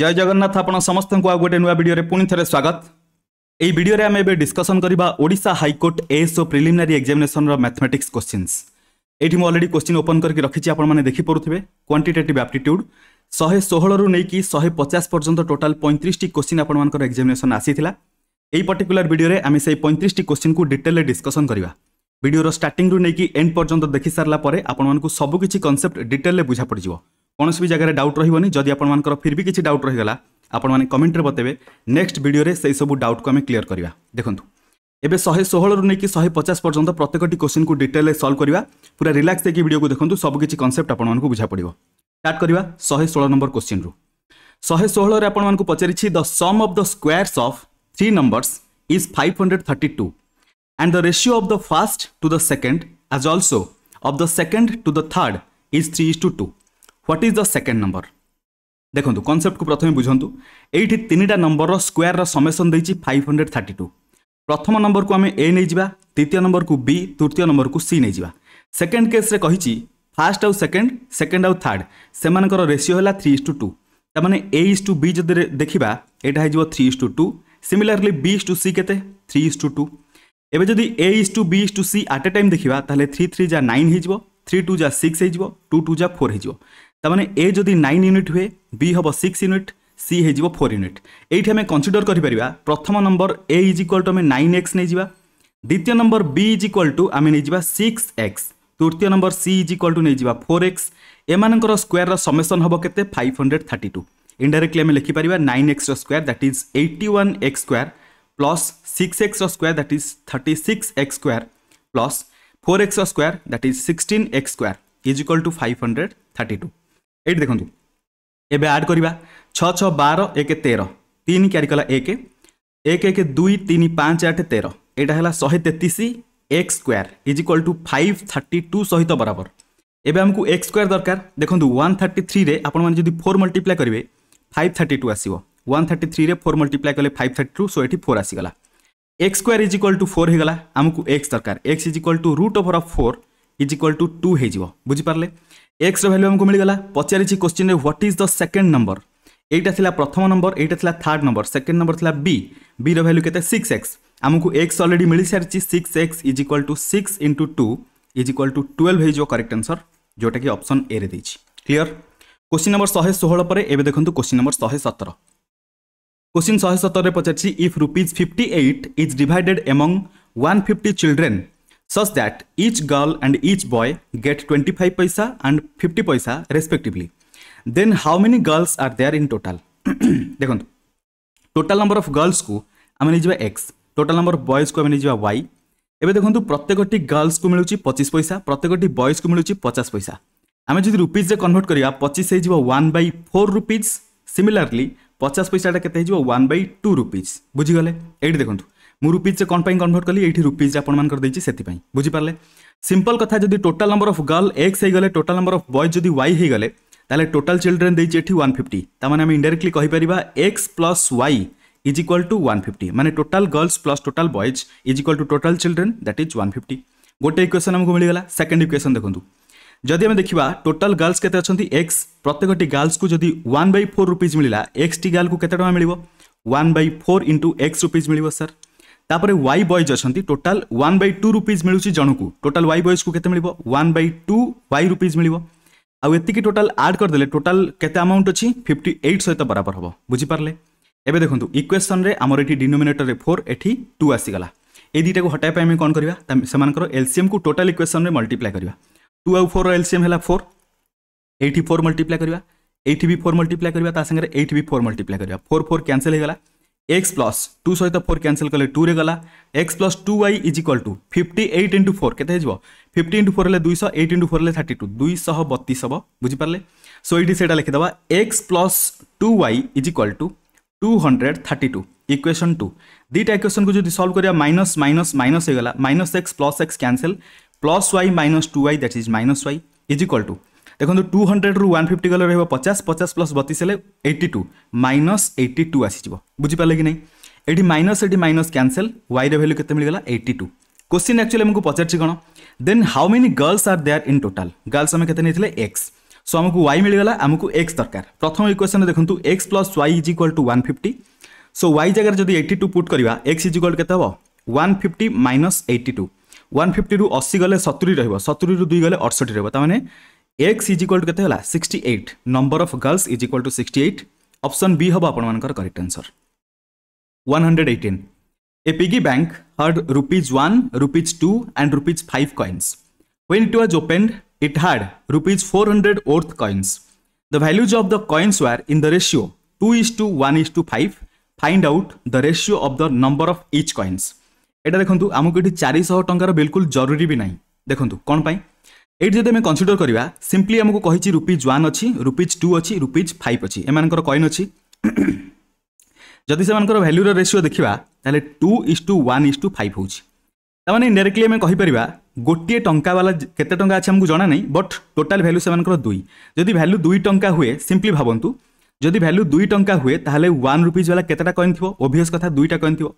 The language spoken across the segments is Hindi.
जय जगन्नाथ आपण समस्तଙ୍କୁ ଆଉ ଗୋଟେ ନୂଆ ଭିଡ଼ିଓରେ ପୁଣି ଥରେ ସ୍ୱାଗତ ଏହି ଭିଡ଼ିଓରେ ଆମେ ଏବେ ଡିସ୍କସନ୍ କରିବା Odisha high court S O preliminary ଏକ୍ଜାମିନେସନ୍ର ମ୍ୟାଥମେଟିକ୍ସ କୋଶ୍ଚିନ୍ସ ଏଇଠି ମୁଁ ଅଲରେଡ଼ି କୋଶ୍ଚିନ୍ ଓପନ୍ କରିକି ରଖିଛି ଆପଣମାନେ ଦେଖିପାରୁଥିବେ କ୍ୱାଣ୍ଟିଟେଟିଭ୍ ଆପ୍ଟିଟ୍ୟୁଡ୍ ଶହେ ଷୋହଳରୁ ନେଇକି ଶହେ ପଚାଶ ପର୍ଯ୍ୟନ୍ତ ଟୋଟାଲ୍ ପଇଁତିରିଶଟି କୋଶ୍ଚିନ୍ ଆପଣମାନଙ୍କର ଏକ୍ଜାମିନେସନ୍ ଆସିଥିଲା ଏହି ପର୍ଟିକୁଲାର ଭିଡ଼ିଓରେ ଆମେ ସେଇ ପଇଁତିରିଶଟି କୋଶ୍ଚିନ୍କୁ ଡିଟେଲ୍ରେ ଡିସ୍କସନ୍ କରିବା ଭିଡ଼ିଓର ଷ୍ଟାର୍ଟିଂରୁ ନେଇକି ଏଣ୍ଡ ପର୍ଯ୍ୟନ୍ତ ଦେଖିସାରିଲା ପରେ ଆପଣମାନଙ୍କୁ ସବୁକିଛି କନସେପ୍ଟ ଡିଟେଲ୍ରେ ବୁଝା ପଡ଼ିଯିବ কোনো সুবি জাগারে ডাউট রইবনি যদি আপন মানকর ফিরবি কিছি ডাউট রই গলা আপন মানে কমেন্ট রি বতেবে নেক্সট ভিডিও রে সেই সব ডাউট কো আমি ক্লিয়ার করিবা দেখন্ত এবে 116 র নেকি 150 পর্যন্ত প্রত্যেকটি কোয়েশ্চেন কো ডিটেইলে সলভ করিবা পুরা রিলাক্স দেখি ভিডিও কো দেখন্ত সব কিছি কনসেপ্ট আপন মানক বুজা পড়িবো স্টার্ট করিবা 116 নম্বর কোয়েশ্চেন র 116 রে আপন মানক পচারিছি the sum of the squares of three numbers is 532 and the ratio of the first to the second as also of the second to the third is 3:2 what is the second number দেখুন কনসেপ্টକୁ প্রথমে বুঝন্তু এইটি তিনটা নম্বরর স্কোয়ারর সমেসন দেইছি 532 প্রথম নম্বরକୁ আমি a নেই যিবা তৃতীয় নম্বরକୁ b তৃতীয় নম্বরକୁ c নেই যিবা সেকেন্ড কেসরে কহিছি ফার্স্ট আউ সেকেন্ড সেকেন্ড আউ থার্ড সেমানଙ୍କର রেশিও হেলা 3:2 তার মানে a b যদি দেখিবা এটা হই যিব 3:2 সিমিলারলি b c কেতে 3:2 এবে যদি a b c আট এ টাইম দেখিবা তাহলে 3 3 যা 9 হই যিব 3 2 যা 6 হই যিব 2 2 যা 4 হই যিব তারমানে এ যদি নাইন ইউনিট হুয়ে বি হব সিক্স ইউনিট সি হয়ে যাব ফোর ইউনিট এইটি আমি কনসিডর করিপারা প্রথম number A is equal to আমি নাইন এক্স নিয়ে যা দ্বিতীয় number B is equal to আমি নিয়ে যা সিক্স এক্স তৃতীয় number C is equal to নিয়ে যা ফোর এক্স এমানকর স্কোয়ারর সমেসন হব কেতে five hundred thirty two indirectly আমি লিখিপারা নাইন এক্সর square that is eighty one X square plus six এক্সর square that is thirty six X square plus four এক্সর square that is sixteen X square is equal to five hundred thirty two ଏଇଠି ଦେଖନ୍ତୁ ଏବେ ଆଡ଼୍ କରିବା ଛଅ ଛଅ ବାର ଏକ ତେର ତିନି କ୍ୟାରି କଲା ଏକ ଏକ ଏକ ଦୁଇ ତିନି ପାଞ୍ଚ ଆଠ ତେର ଏଇଟା ହେଲା ଶହେ ତେତିଶ X square is equal to five thirty two ସହିତ ବରାବର ଏବେ ଆମକୁ ଏକ୍ସ ସ୍କୋୟାର ଦରକାର ଦେଖନ୍ତୁ ୱାନ୍ ଥାର୍ଟି ଥ୍ରୀରେ ଆପଣମାନେ ଯଦି ଫୋର୍ ମଲ୍ଟିପ୍ଲାଏ କରିବେ ଫାଇଭ ଥାର୍ଟି ଟୁ ଆସିବ ୱାନ୍ ଥାର୍ଟି ଥ୍ରୀରେ ଫୋର୍ ମଲ୍ଟିପ୍ଲାଏ କଲେ ଫାଇଭ ଥାର୍ଟି ଟୁ ସୋ ଏଠି ଫୋର୍ ଆସିଗଲା X square is equal to four ହେଇଗଲା ଆମକୁ ଏକ୍ସ ଦରକାର X is equal to root over of four is equal to two ହେଇଯିବ ବୁଝିପାରିଲେ এক্সর ভ্যালু আমি মিলিগলা পচারিছি কোশ্চিন্রে what is the second number এইটা লা প্রথম নম্বর এইটা লা থার্ড নম্বর সেকেন্ড নম্বর লা বি বির ভ্যালু কেতে সিক্স এক্স ଆମକୁ ଏକ୍ସ ଅଲରେଡ଼ି ମିଳିସାରିଛି six X is equal to six into two is equal to twelve ହେଇଯିବ କରେକ୍ଟ ଆନ୍ସର ଯେଉଁଟାକି ଅପସନ୍ ଏରେ ଦେଇଛି କ୍ଲିଅର କୋଶ୍ଚିନ୍ ନମ୍ବର ଶହେ ଷୋହଳ ପରେ ଏବେ ଦେଖନ୍ତୁ କୋଶ୍ଚିନ୍ ନମ୍ବର ଶହେ ସତର କୋଶ୍ଚିନ୍ ଶହେ ସତରରେ ପଚାରିଛି if rupees fifty eight is divided among one fifty children such that each girl and each boy get 25 paisa and 50 paisa respectively. Then how many girls are there in total? देखो टोटाल नंबर ऑफ गर्ल्स को आम नहीं X total number of boys को आम नहीं वाई एवं देखु प्रत्येक गर्ल्स को मिलूँ पचिश पैसा प्रत्येक बयज को मिलूँ पचास पैसा आम जब रुपीजे कनभर्ट करवा पचिश हो बै फोर रूपीज सिमिलारली पचास पैसाटा के वन बै टू रुपीज बुझीगले ये देखूँ ମୁଁ ରୁପିଜ୍ରେ कौन ପାଇଁ କନଭର୍ଟ କଲି ଏଇଠି ରୁପିଜ୍ ଆପଣମାନଙ୍କର ଦେଇଛି ସେଥିପାଇଁ ବୁଝିପାରିଲେ ସିମ୍ପଲ୍ କଥା ଯଦି total number of girl X ହେଇଗଲେ नंबर अफ ଅଫ୍ ବଏଜ୍ ଯଦି ୱାଇ ହେଇଗଲେ ତାହେଲେ ଟୋଟାଲ ଚିଲଡ୍ରେନ୍ ଦେଇଛି ଏଠି ୱାନ୍ ଫିଫ୍ଟି ତାମାନେ ଆମେ ଇଣ୍ଡାଇରେକ୍ଟଲି କହିପାରିବା X plus is equal to one fifty मैंने total girls plus total boys is equal to total children that is one fifty गोटे इक्वेसन आमको मिलगला सेकेंड इक्वेसन देखो जदि आम देखा टोटाल गर्ल्स के एक्स प्रत्येक गर्ल्स को जदि वन बै फोर रूपीज मिला एक्स टी गर्ल को केत मिल one by four into X rupees मिल सर तापर वाई बयज अच्छा total one by to rupees मिलूँ जन को टोटाल वाई बयज को कैसे मिल one by two Y rupees मिल आती टोटाल आड करदे टोटाल केमाउंट अच्छी फिफ्टी एट सहित बराबर हम बुझीपारे एवं देखो इक्वेसन आमर आम ये डिनोमेटर में फोर एटी टू आसीगला ये दुटा को हटापी कौन करवा एलसीयम को टोटाल इक्वेसन में मल्टीप्लाय करवा टू आउ फोर एलसीयम है फोर एटी फोर मल्टीप्लाय करवा एटी भी फोर मल्टीप्लाय करवा सांगे एट भी फोर मल्टीप्लाय करवा फोर फोर क्यासल होगा एक्स प्लस टू सहित फोर क्यासल कले टू गला X plus two Y is equal to fifty eight into four के फिफ्टी इंटु फोर दुई eight into four thirty two दुईश बतीस हम बुझीपारे सो ये से लिखिदेव X plus two Y is equal to two hundred thirty two equation two दुटा इक्वेसन को जो सल्व करा माइनस माइनस माइनस होगा minus X plus X cancel plus Y minus two Y that is minus Y is equal to देखो टू हंड्रेड रू ଫିଫ୍ଟି फिफ्टी गले रही पचास पचास ବତିଶ ହେଲେ eighty two minus eighty two आस ବୁଝିପାରିଲେ कि नहीं ଏଠି माइनस ଏଠି माइनस क्यासल ୱାଇର ଭ୍ୟାଲ୍ୟୁ କେତେ ମିଳିଗଲା एट्टी टू क्वेश्चन एक्चुअली आमको पचार कौन then how many girls are there in total girls आम के एक्स सो आमको वाई मिलगला आमको एक्स दरकार प्रथम इक्वेशन देखो X plus Y is equal to one fifty so Y जगह जब एट्टी टू पुट करवा एक्स इज इक्वाल के one fifty minus eighty two one fifty रू अशी गले सतुरी रतुरी रू दुई गले अड़सठी रोक एक्स इज इक्वाल टू के sixty eight number of girls is equal to sixty eight option B হব আপনার correct answer one hundred eighteen a piggy bank had rupees one rupees two and rupees five coins when it was opened it had rupees four hundred worth coins the values of the coins were in the ratio two is to one is to five find out the ratio of the number of each coins এটা দেখুন আমি এটি চারিশহ টঙ্কার বিলকুল জরুরি বি না দেখুন কোণ পাই ଏଇଠି ଯଦି ଆମେ କନସିଡର କରିବା ସିମ୍ପଲି ଆମକୁ କହିଛି ରୁପିଜ୍ ୱାନ୍ ଅଛି ରୁପିଜ୍ ଟୁ ଅଛି ରୁପିଜ୍ ଫାଇଭ୍ ଅଛି ଏମାନଙ୍କର କଏନ୍ ଅଛି ଯଦି ସେମାନଙ୍କର ଭ୍ୟାଲ୍ୟୁର ରେସିଓ ଦେଖିବା ତାହେଲେ two is to one is to five ହେଉଛି ତାମାନେ ଇଣ୍ଡାଇରେକ୍ଟଲି ଆମେ କହିପାରିବା ଗୋଟିଏ ଟଙ୍କା ବାଲା କେତେ ଟଙ୍କା ଅଛି ଆମକୁ ଜଣା ନାହିଁ ବଟ୍ ଟୋଟାଲ୍ ଭ୍ୟାଲ୍ୟୁ ସେମାନଙ୍କର ଦୁଇ ଯଦି ଭ୍ୟାଲ୍ୟୁ ଦୁଇ ଟଙ୍କା ହୁଏ ସିମ୍ପଲି ଭାବନ୍ତୁ ଯଦି ଭ୍ୟାଲ୍ୟୁ ଦୁଇ ଟଙ୍କା ହୁଏ ତାହେଲେ ୱାନ୍ ରୁପିଜ୍ ବାଲା କେତେଟା କଏନ୍ ଥିବ ଓଭିୟସ୍ କଥା ଦୁଇଟା କଏନ୍ ଥିବ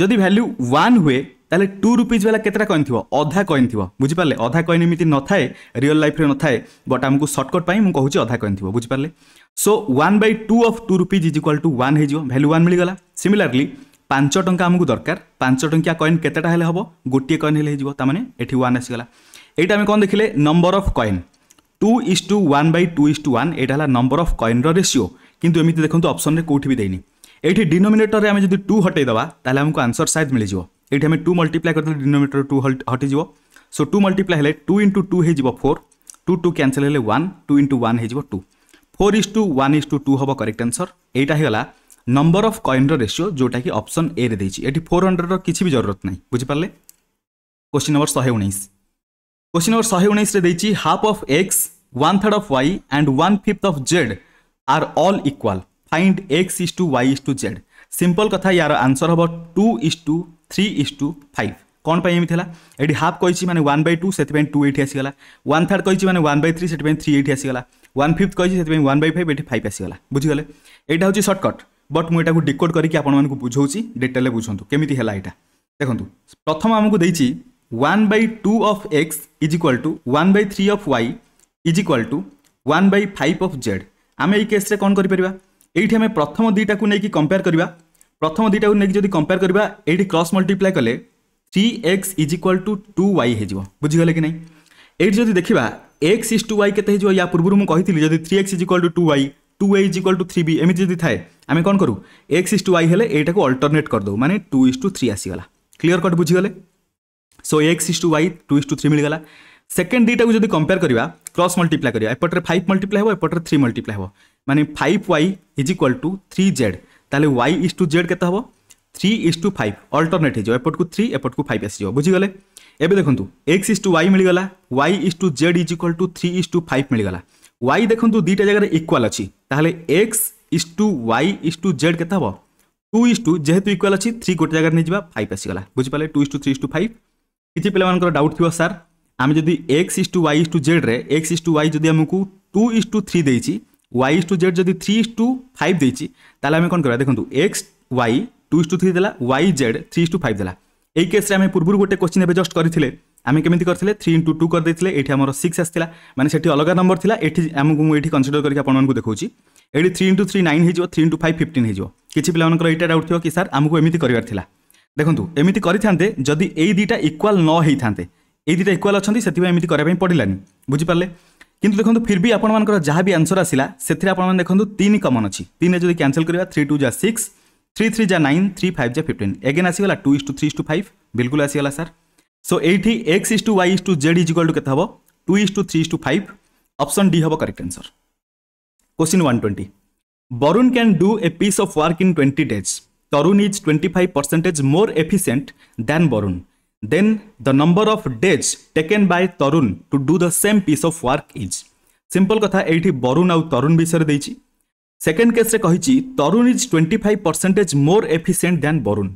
ଯଦି ଭ୍ୟାଲ୍ୟୁ ୱାନ୍ ହୁଏ ତାହେଲେ ଟୁ ରୁପିଜ୍ ବାଲା କେତେଟା କଏନ୍ ଥିବ ଅଧା କଏନ୍ ଥିବ ବୁଝିପାରିଲେ ଅଧା କଏନ୍ ଏମିତି ନଥାଏ ରିଅଲ୍ ଲାଇଫ୍ରେ ନଥାଏ ବଟ୍ ଆମକୁ ସର୍ଟକଟ୍ ପାଇଁ ମୁଁ କହୁଛି ଅଧା କଏନ୍ ଥିବ ବୁଝିପାରିଲେ so one by two of two rupees is equal to one ହେଇଯିବ ଭ୍ୟାଲ୍ୟୁ ୱାନ୍ ମିଳିଗଲା ସିମିଲାରଲି ପାଞ୍ଚ ଟଙ୍କା ଆମକୁ ଦରକାର ପାଞ୍ଚ ଟଙ୍କିଆ କଏନ୍ କେତେଟା ହେଲେ ହେବ ଗୋଟିଏ କଏନ୍ ହେଲେ ହେଇଯିବ ତା'ମାନେ ଏଠି ୱାନ୍ ଆସିଗଲା ଏଇଟା ଆମେ କ'ଣ ଦେଖିଲେ number of coin two is to one by two is to one ଏଇଟା ହେଲା ନମ୍ବର ଅଫ୍ କଏନ୍ର ରେସିଓ କିନ୍ତୁ ଏମିତି ଦେଖନ୍ତୁ ଅପସନ୍ରେ କେଉଁଠି ବି ଦେଇନି ଏଇଠି ଡିନୋମିନେଟରରେ ଆମେ ଯଦି ଟୁ ହଟେଇଦେବା ତାହେଲେ ଆମକୁ ଆନ୍ସର୍ ସାୟଦ ମିଳିଯିବ ये आम टू मल्टीप्लाए कर डिनोमेटर टू हटिज सो टू मल्टीप्लाई है टू इंटु टू हो फोर टू टू क्यासल है वन टू इंटु वन हो two four is to one is to two हम करेक्ट आंसर यहाँ हो नंबर अफ कइन रेसीो जोटा कि अप्सन ए रे फोर हंड्रेड रिछ भी जरूरत नहीं बुझिपारे क्वेश्चन नंबर शहे उन्नीस क्वेश्चन नंबर शहे उन्नीस half of X one third of Y and one fifth of Z are all equal find X is to Y is to Z simple କଥା ইয়ার আনসর ହେବ two is to three is to five କ'ଣ ପାଇଁ ଏମିତି ହେଲା ଏଠି ହାଫ୍ କହିଛି ମାନେ ୱାନ୍ ବାଇ ଟୁ ସେଥିପାଇଁ ଟୁ ଏଇଠି ଆସିଗଲା ୱାନ୍ ଥାର୍ଡ଼ କହିଛି ମାନେ ୱାନ୍ ବାଇ ଥ୍ରୀ ସେଥିପାଇଁ ଥ୍ରୀ ଏଇଠି ଆସିଗଲା ୱାନ୍ ଫିଫ୍ଥ କହିଛି ସେଥିପାଇଁ ୱାନ୍ ବାଇ ଫାଇଭ୍ ଏଠି ଫାଇଭ୍ ଆସିଗଲା ବୁଝିଗଲେ ଏଇଟା ହେଉଛି ସର୍ଟକଟ୍ ବଟ୍ ମୁଁ ଏଇଟାକୁ ଡିକୋଡ୍ କରିକି ଆପଣମାନଙ୍କୁ ବୁଝାଉଛି ଡିଟେଲ୍ରେ ବୁଝନ୍ତୁ କେମିତି ହେଲା ଏଇଟା ଦେଖନ୍ତୁ ପ୍ରଥମ ଆମକୁ ଦେଇଛି one by two of X is equal to one by three of Y is equal to one by five of Z ଆମେ ଏଇ କେସ୍ରେ କ'ଣ କରିପାରିବା ଏଇଠି ଆମେ ପ୍ରଥମ ଦୁଇଟାକୁ ନେଇକି କମ୍ପେୟାର କରିବା ପ୍ରଥମ ଦୁଇଟାକୁ ନେଇକି ଯଦି କମ୍ପେୟାର କରିବା ଏଇଠି କ୍ରସ୍ ମଲ୍ଟିପ୍ଲାଏ କଲେ three x is equal to two Y হয়ে বুঝিগলে কি না এইটি যদি দেখা এক্স ইজ টু ওয়াই কেতে হয়ে ইয়া পূর্ব মুখি যদি three x is equal to two Y two Y is equal to three বি এমনি যদি থাকে আমি কম করু এক্স ইজ টু ওয়াই হলে এইটাকে অল্টরনেট করদেউ মানে টু ইজ টু থ্রি আসিগলা ক্লিয়ার কট বুঝিগলে so X is to Y two is to three মিলিগলা সেকেন্ড দুইটা যদি কম্পেয়ার করা ক্রস মল্টিপ্লাই করা এপটে ফাইভ মল্টিপ্লাই হব এপটে থ্রি মল্টিপ্লাই হব মানে five Y is equal to three Z তাহলে ওয়াই ইস টু জেড কেতে হব three is to five alternate হয়ে এপটকু থ্রি এপটকু ফাইভ আসিযোগ বুঝিগলে এবে দেখুন এক্স ইস টু ওয়াই মিলিগলা Y is to Z is equal to three is to five মিলিগলা ওয়াই দেখুন দুইটা জায়গায় ইকুয়াল অছি তাহলে X is to Y is to Z কেতে হব টু ইস টু যেহেতু ইকুয়াল অছি থ্রি গোটে জায়গায় নিয়ে যা ফাইভ আসিগলা বুঝিপারে two is to three is to five কিছু পিলামানଙ୍କର ডাউট ଥିବ ସାର୍ ଆମେ ଯଦି X is to Y is to ଜେଡ଼୍ରେ ଏକ୍ସ ଇସ୍ ଟୁ ୱାଇ ଯଦି ଆମକୁ ଟୁ ଇସ୍ ଟୁ ଥ୍ରୀ ଦେଇଛି ওয়াই ইস টু জেড যদি থ্রি ইস টু ফাইভ দিয়েছি তাহলে আমি কোণ করা দেখুন X Y two is to three দেলা Y Z three is to five দেলা এই কেস্রে আমি পূর্বর গোটে কোশ্চিন এবে জস্ট করে আমি কেমিতি করে থ্রি ইন্টু টু করে এটি আমার সিক্স আসছিলা মানে সেটি অলগা নম্বর লা এটি আমি এটি কনসিডর করি আপনার দেখছি এটি থ্রি ইন্টু থ্রি নাইন হয়ে থ্রি ইন্টু ফাইভ ফিফটিন হয়ে কিছু পিলার এইটা ডাউট থাকবে কি স্যার আমি এমিতি করার লা দেখুন এমিতি করে থাকে যদি এই দুইটা ইকুয়াল ন হয়ে থাকে এই দুইটা ইকুয়াল অনেক সেপা এমিতি করা পড়লানি বুঝিপারে কিন্তু দেখুন ফিরবি আপনার যা বি আনসর আসা সে আপনার দেখুন তিন কমন অনেক তিনে যদি ক্যানসেল করা থ্রি টু যা সিক্স থ্রি থ্রি যা নাইন থ্রি ফাইভ যা ফিফটিন এগেন আসিগাল two is to three is to five বিলকুল আসিগাল স্যার সো এইটি X is to Y is to Z is equal to কে হব two is to three is to five option D হব correct answer question one twenty Varun can do a piece of work in twenty days Tarun is twenty five percentage more efficient than Varun Then the number of days taken by Tarun to do the same piece of work is. Simple কথা এইটি বরুণ আউ তরুণ বিষয়ে ଦେଇଛି সেকেন্ড কেসরে କହିଛି Tarun is twenty five percentage more efficient than Varun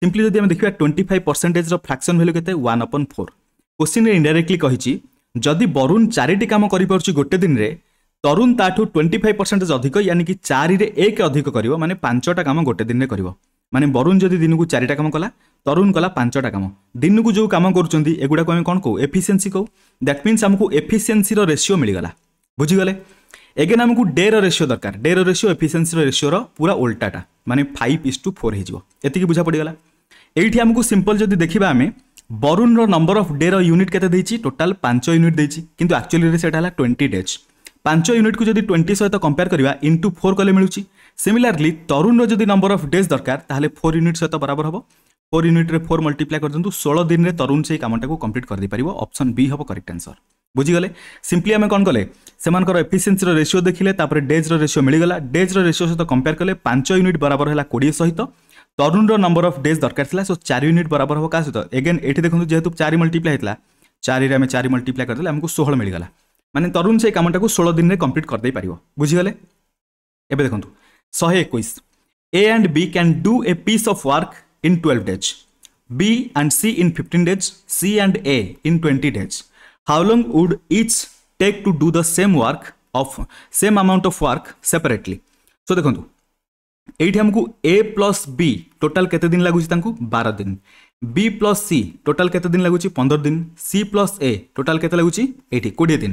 simply যদি আমি দেখিবা টোয়েন্টি ফাইভ পরসেন্টেজর ফ্রাকশন ভ্যালু কেতে ওয়ান অপন ফোর কোশ্চিনে ইনডাইরেক্টলি କହିଛି ଯଦି ବରୁଣ ଚାରିଟି କାମ କରିପାରୁଛି ଗୋଟେ ଦିନରେ ତରୁଣ ତାଠୁ ଟ୍ୱେଣ୍ଟି ଫାଇଭ୍ ପରସେଣ୍ଟେଜ୍ ଅଧିକ ୟାନିକି ଚାରିରେ ଏକ ଅଧିକ କରିବ ମାନେ ପାଞ୍ଚଟା କାମ ଗୋଟେ ଦିନରେ କରିବ মানে বরুণ যদি দিনকু চারিটা কাম কলা তরুণ কলা পাঁচটা কাম দিনকু যে কাম করছেন এগুলা আমি কোণ কৌ এফিসিয়েন্সি কৌ দ্যাট মিন্স আমি এফিসিয়েন্সির রেসিও মিগলা বুঝিগলে এগেন আমি ডের রেসিও দরকার ডের রেসিও এফিসিয়েন্সির রেসিওর পুরা ওল্টাটা মানে ফাইভ ইস টু ফোর হয়ে যাব এতিকি বুঝা গেল এইটি আমি সিম্পল যদি দেখিবা আমি বরুণর নম্বর অফ ডের ইউনিট কে দিয়েছি টোটাল পাঁচ ইউনিট দিয়েছি কিন্তু আকচুয়ালি সেটা হল টোয়েন্টি ডেজ ପାଞ୍ଚ ୟୁନିଟ୍କୁ ଯଦି ଟ୍ୱେଣ୍ଟି ସହିତ କମ୍ପେୟାର କରିବା ଇଣ୍ଟୁ ଫୋର୍ କଲେ ମିଳୁଛି ସିମିଲାରଲି ତରୁଣର ଯଦି ନମ୍ବର ଅଫ୍ ଡେଜ୍ ଦରକାର ତାହେଲେ ଫୋର୍ ୟୁନିଟ୍ ସହିତ ବରାବର ହେବ ଫୋର୍ ୟୁନିଟ୍ରେ ଫୋର୍ ମଲ୍ଟିପ୍ଲାଏ କରିଦିଅନ୍ତୁ ଷୋହଳ ଦିନରେ ତରୁଣ ସେଇ କାମଟାକୁ କମ୍ପ୍ଲିଟ୍ କରିଦେଇପାରିବ ଅପସନ୍ ବି ହେବ କରେକ୍ଟ ଆନ୍ସର୍ ବୁଝିଗଲେ ସିମ୍ପଲି ଆମେ କ'ଣ କଲେ ସେମାନଙ୍କର ଏଫିସିଏନ୍ସିର ରେସିଓ ଦେଖିଲେ ତାପରେ ଡେଜ୍ର ରେସିଓ ମିଳିଗଲା ଡେଜ୍ର ରେସିଓ ସହିତ କମ୍ପେୟାର କଲେ ପାଞ୍ଚ ୟୁନିଟ୍ ବରାବର ହେଲା କୋଡ଼ିଏ ସହିତ তরুণর নম্বর অফ ডেজ দরকার লা সো চারি ইউনিট বরাবর হব কাহ সহ এগেন এটি দেখুন যেহেতু চারি মল্টিপ্লাই হয়েছিল চারি আমি চারি মল্টিপ্লাই করে আমি ষোহল মিলিগাল ମାନେ ତରୁଣ ସେଇ କାମଟାକୁ ଷୋହଳ ଦିନରେ କମ୍ପ୍ଲିଟ୍ କରିଦେଇପାରିବ ବୁଝିଗଲେ ଏବେ ଦେଖନ୍ତୁ ଶହେ ଏକୋଇଶ A and B can do a piece of work in twelve days B and C in fifteen days C and A in twenty days how long would each take to do the same work of same amount of work separately so ଦେଖନ୍ତୁ এইটি আমি এ প্লস বি টোটাল কেতে দিন লাগুছি তাঁকু বার দিন বি প্লস সি টোটাল কেতে দিন লাগুছি পনের দিন সি প্লস এ টোটাল কেতে লাগুছি এইটি কোড়িয়ে দিন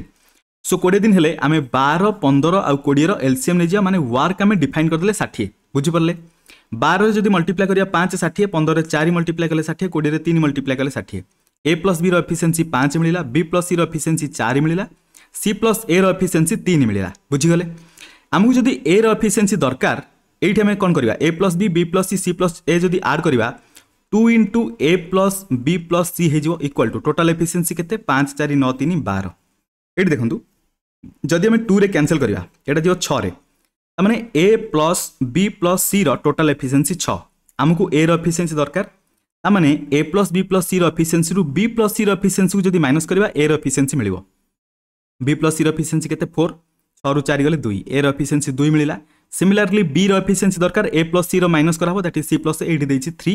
सो সো কোড়িয়ে দিন হলে আমি বার পনেরো আোড়িয়ের এলসিএম নিয়ে মানে ওয়ার্ক आम डिफाइन करदे ষাঠিয়ে বুঝিপারে बार जब মল্টিপ্লাই করা পাঁচ ষাঠিয়ে पंदर चार মল্টিপ্লাই कले ষাঠিয়ে कोड़े तीन মল্টিপ্লাই कले ষাঠিয়ে ए प्लस बी रफिसीयसी पाँच मिला बी प्लस सी रफिसीयसी चार मिला सी प्लस ए रफिसीयसी तीन मिला बुझीगले आमको जब ए रफिसीयसी दरकार ये आम कौन कर A plus B B plus C C plus A जब आड करवा two into A plus B plus C हो इक्वाल टू टोटाल एफिसीयसी के पाँच चार नौ तीन बार ये देखूँ ଯଦି ଆମେ ଟୁରେ କ୍ୟାନସେଲ୍ କରିବା ଏଇଟା ଯିବ ଛଅରେ ତାମାନେ ଏ ପ୍ଲସ୍ ବି ପ୍ଲସ୍ ସିର ଟୋଟାଲ୍ ଏଫିସିଏନ୍ସି ଛଅ ଆମକୁ ଏର ଏଫିସିଏନ୍ସି ଦରକାର ତାମାନେ ଏ ପ୍ଲସ୍ ବି ପ୍ଲସ୍ ସିର ଏଫିସିଏନ୍ସିରୁ ବି ପ୍ଲସ୍ ସିର ଏଫିସିଏନ୍ସିକୁ ଯଦି ମାଇନସ୍ କରିବା ଏର ଏଫିସିଏନ୍ସି ମିଳିବ ବି ପ୍ଲସ୍ ସିର ଏଫିସିଏନ୍ସି କେତେ ଫୋର୍ ଛଅରୁ ଚାରି ଗଲେ ଦୁଇ ଏର ଏଫିସିଏନ୍ସି ଦୁଇ ମିଳିଲା ସିମିଲାରଲି ବିର ଏଫିସିଏନ୍ସି ଦରକାର ଏ ପ୍ଲସ୍ ସିର ମାଇନସ୍ କରାହେବ ଦ୍ୟାଟ୍ ଇଜ୍ ସି ପ୍ଲସ୍ ଏଇଠି ଦେଇଛି ଥ୍ରୀ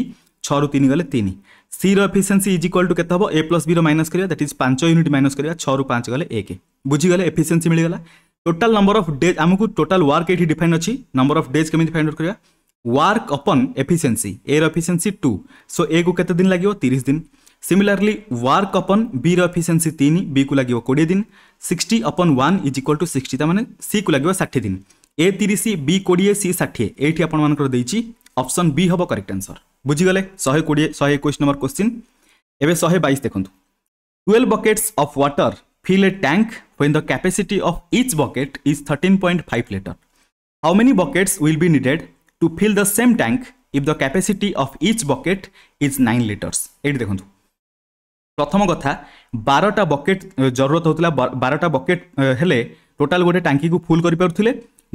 छु तीन गले तीन सी रफिसीयसी इज इक्वाल टू के ए प्लस बी माइनस करा दैट इज पांच यूनिट माइनस कर छु पाँच गले एक बुझीगले एफिसीयसी मिलगला टोटाल नंबर अफ डेज आमको टोटाल वर्क ये डिफाइन अच्छी नंबर अफ डेज कमी फाइंड आउट करा वर्क अपन एफिसीयसी ए रफिसीयसी टू सो ए को कते दिन लगे तीस दिन सिमिलारली वर्क अपन बी रफिसीयसी तीन बी को लगे कोड़े दिन सिक्सटी अपन one is equal to sixty मैंने सी को लगे षाठी दिन ए तीस बी कोड़े सी षाठी ये आपर देती ऑप्शन बी हम करेक्ट आंसर বুঝিগলে শহে কোড়িয়ে শহে একুশ নম্বর কোশ্চিন এবে শহে বাইশ দেখুন twelve buckets of water fill a tank when the capacity of each bucket is 13.5 liter. How many buckets will be needed to fill the same tank if the capacity of each bucket is 9 liters? এইটি দেখুন প্রথম কথা বারোটা বকেট জরুরত হচ্ছিলা বারোটা বকেট হলে টোটাল গোটে টাঙ্কিকে ফুল করে পারুলে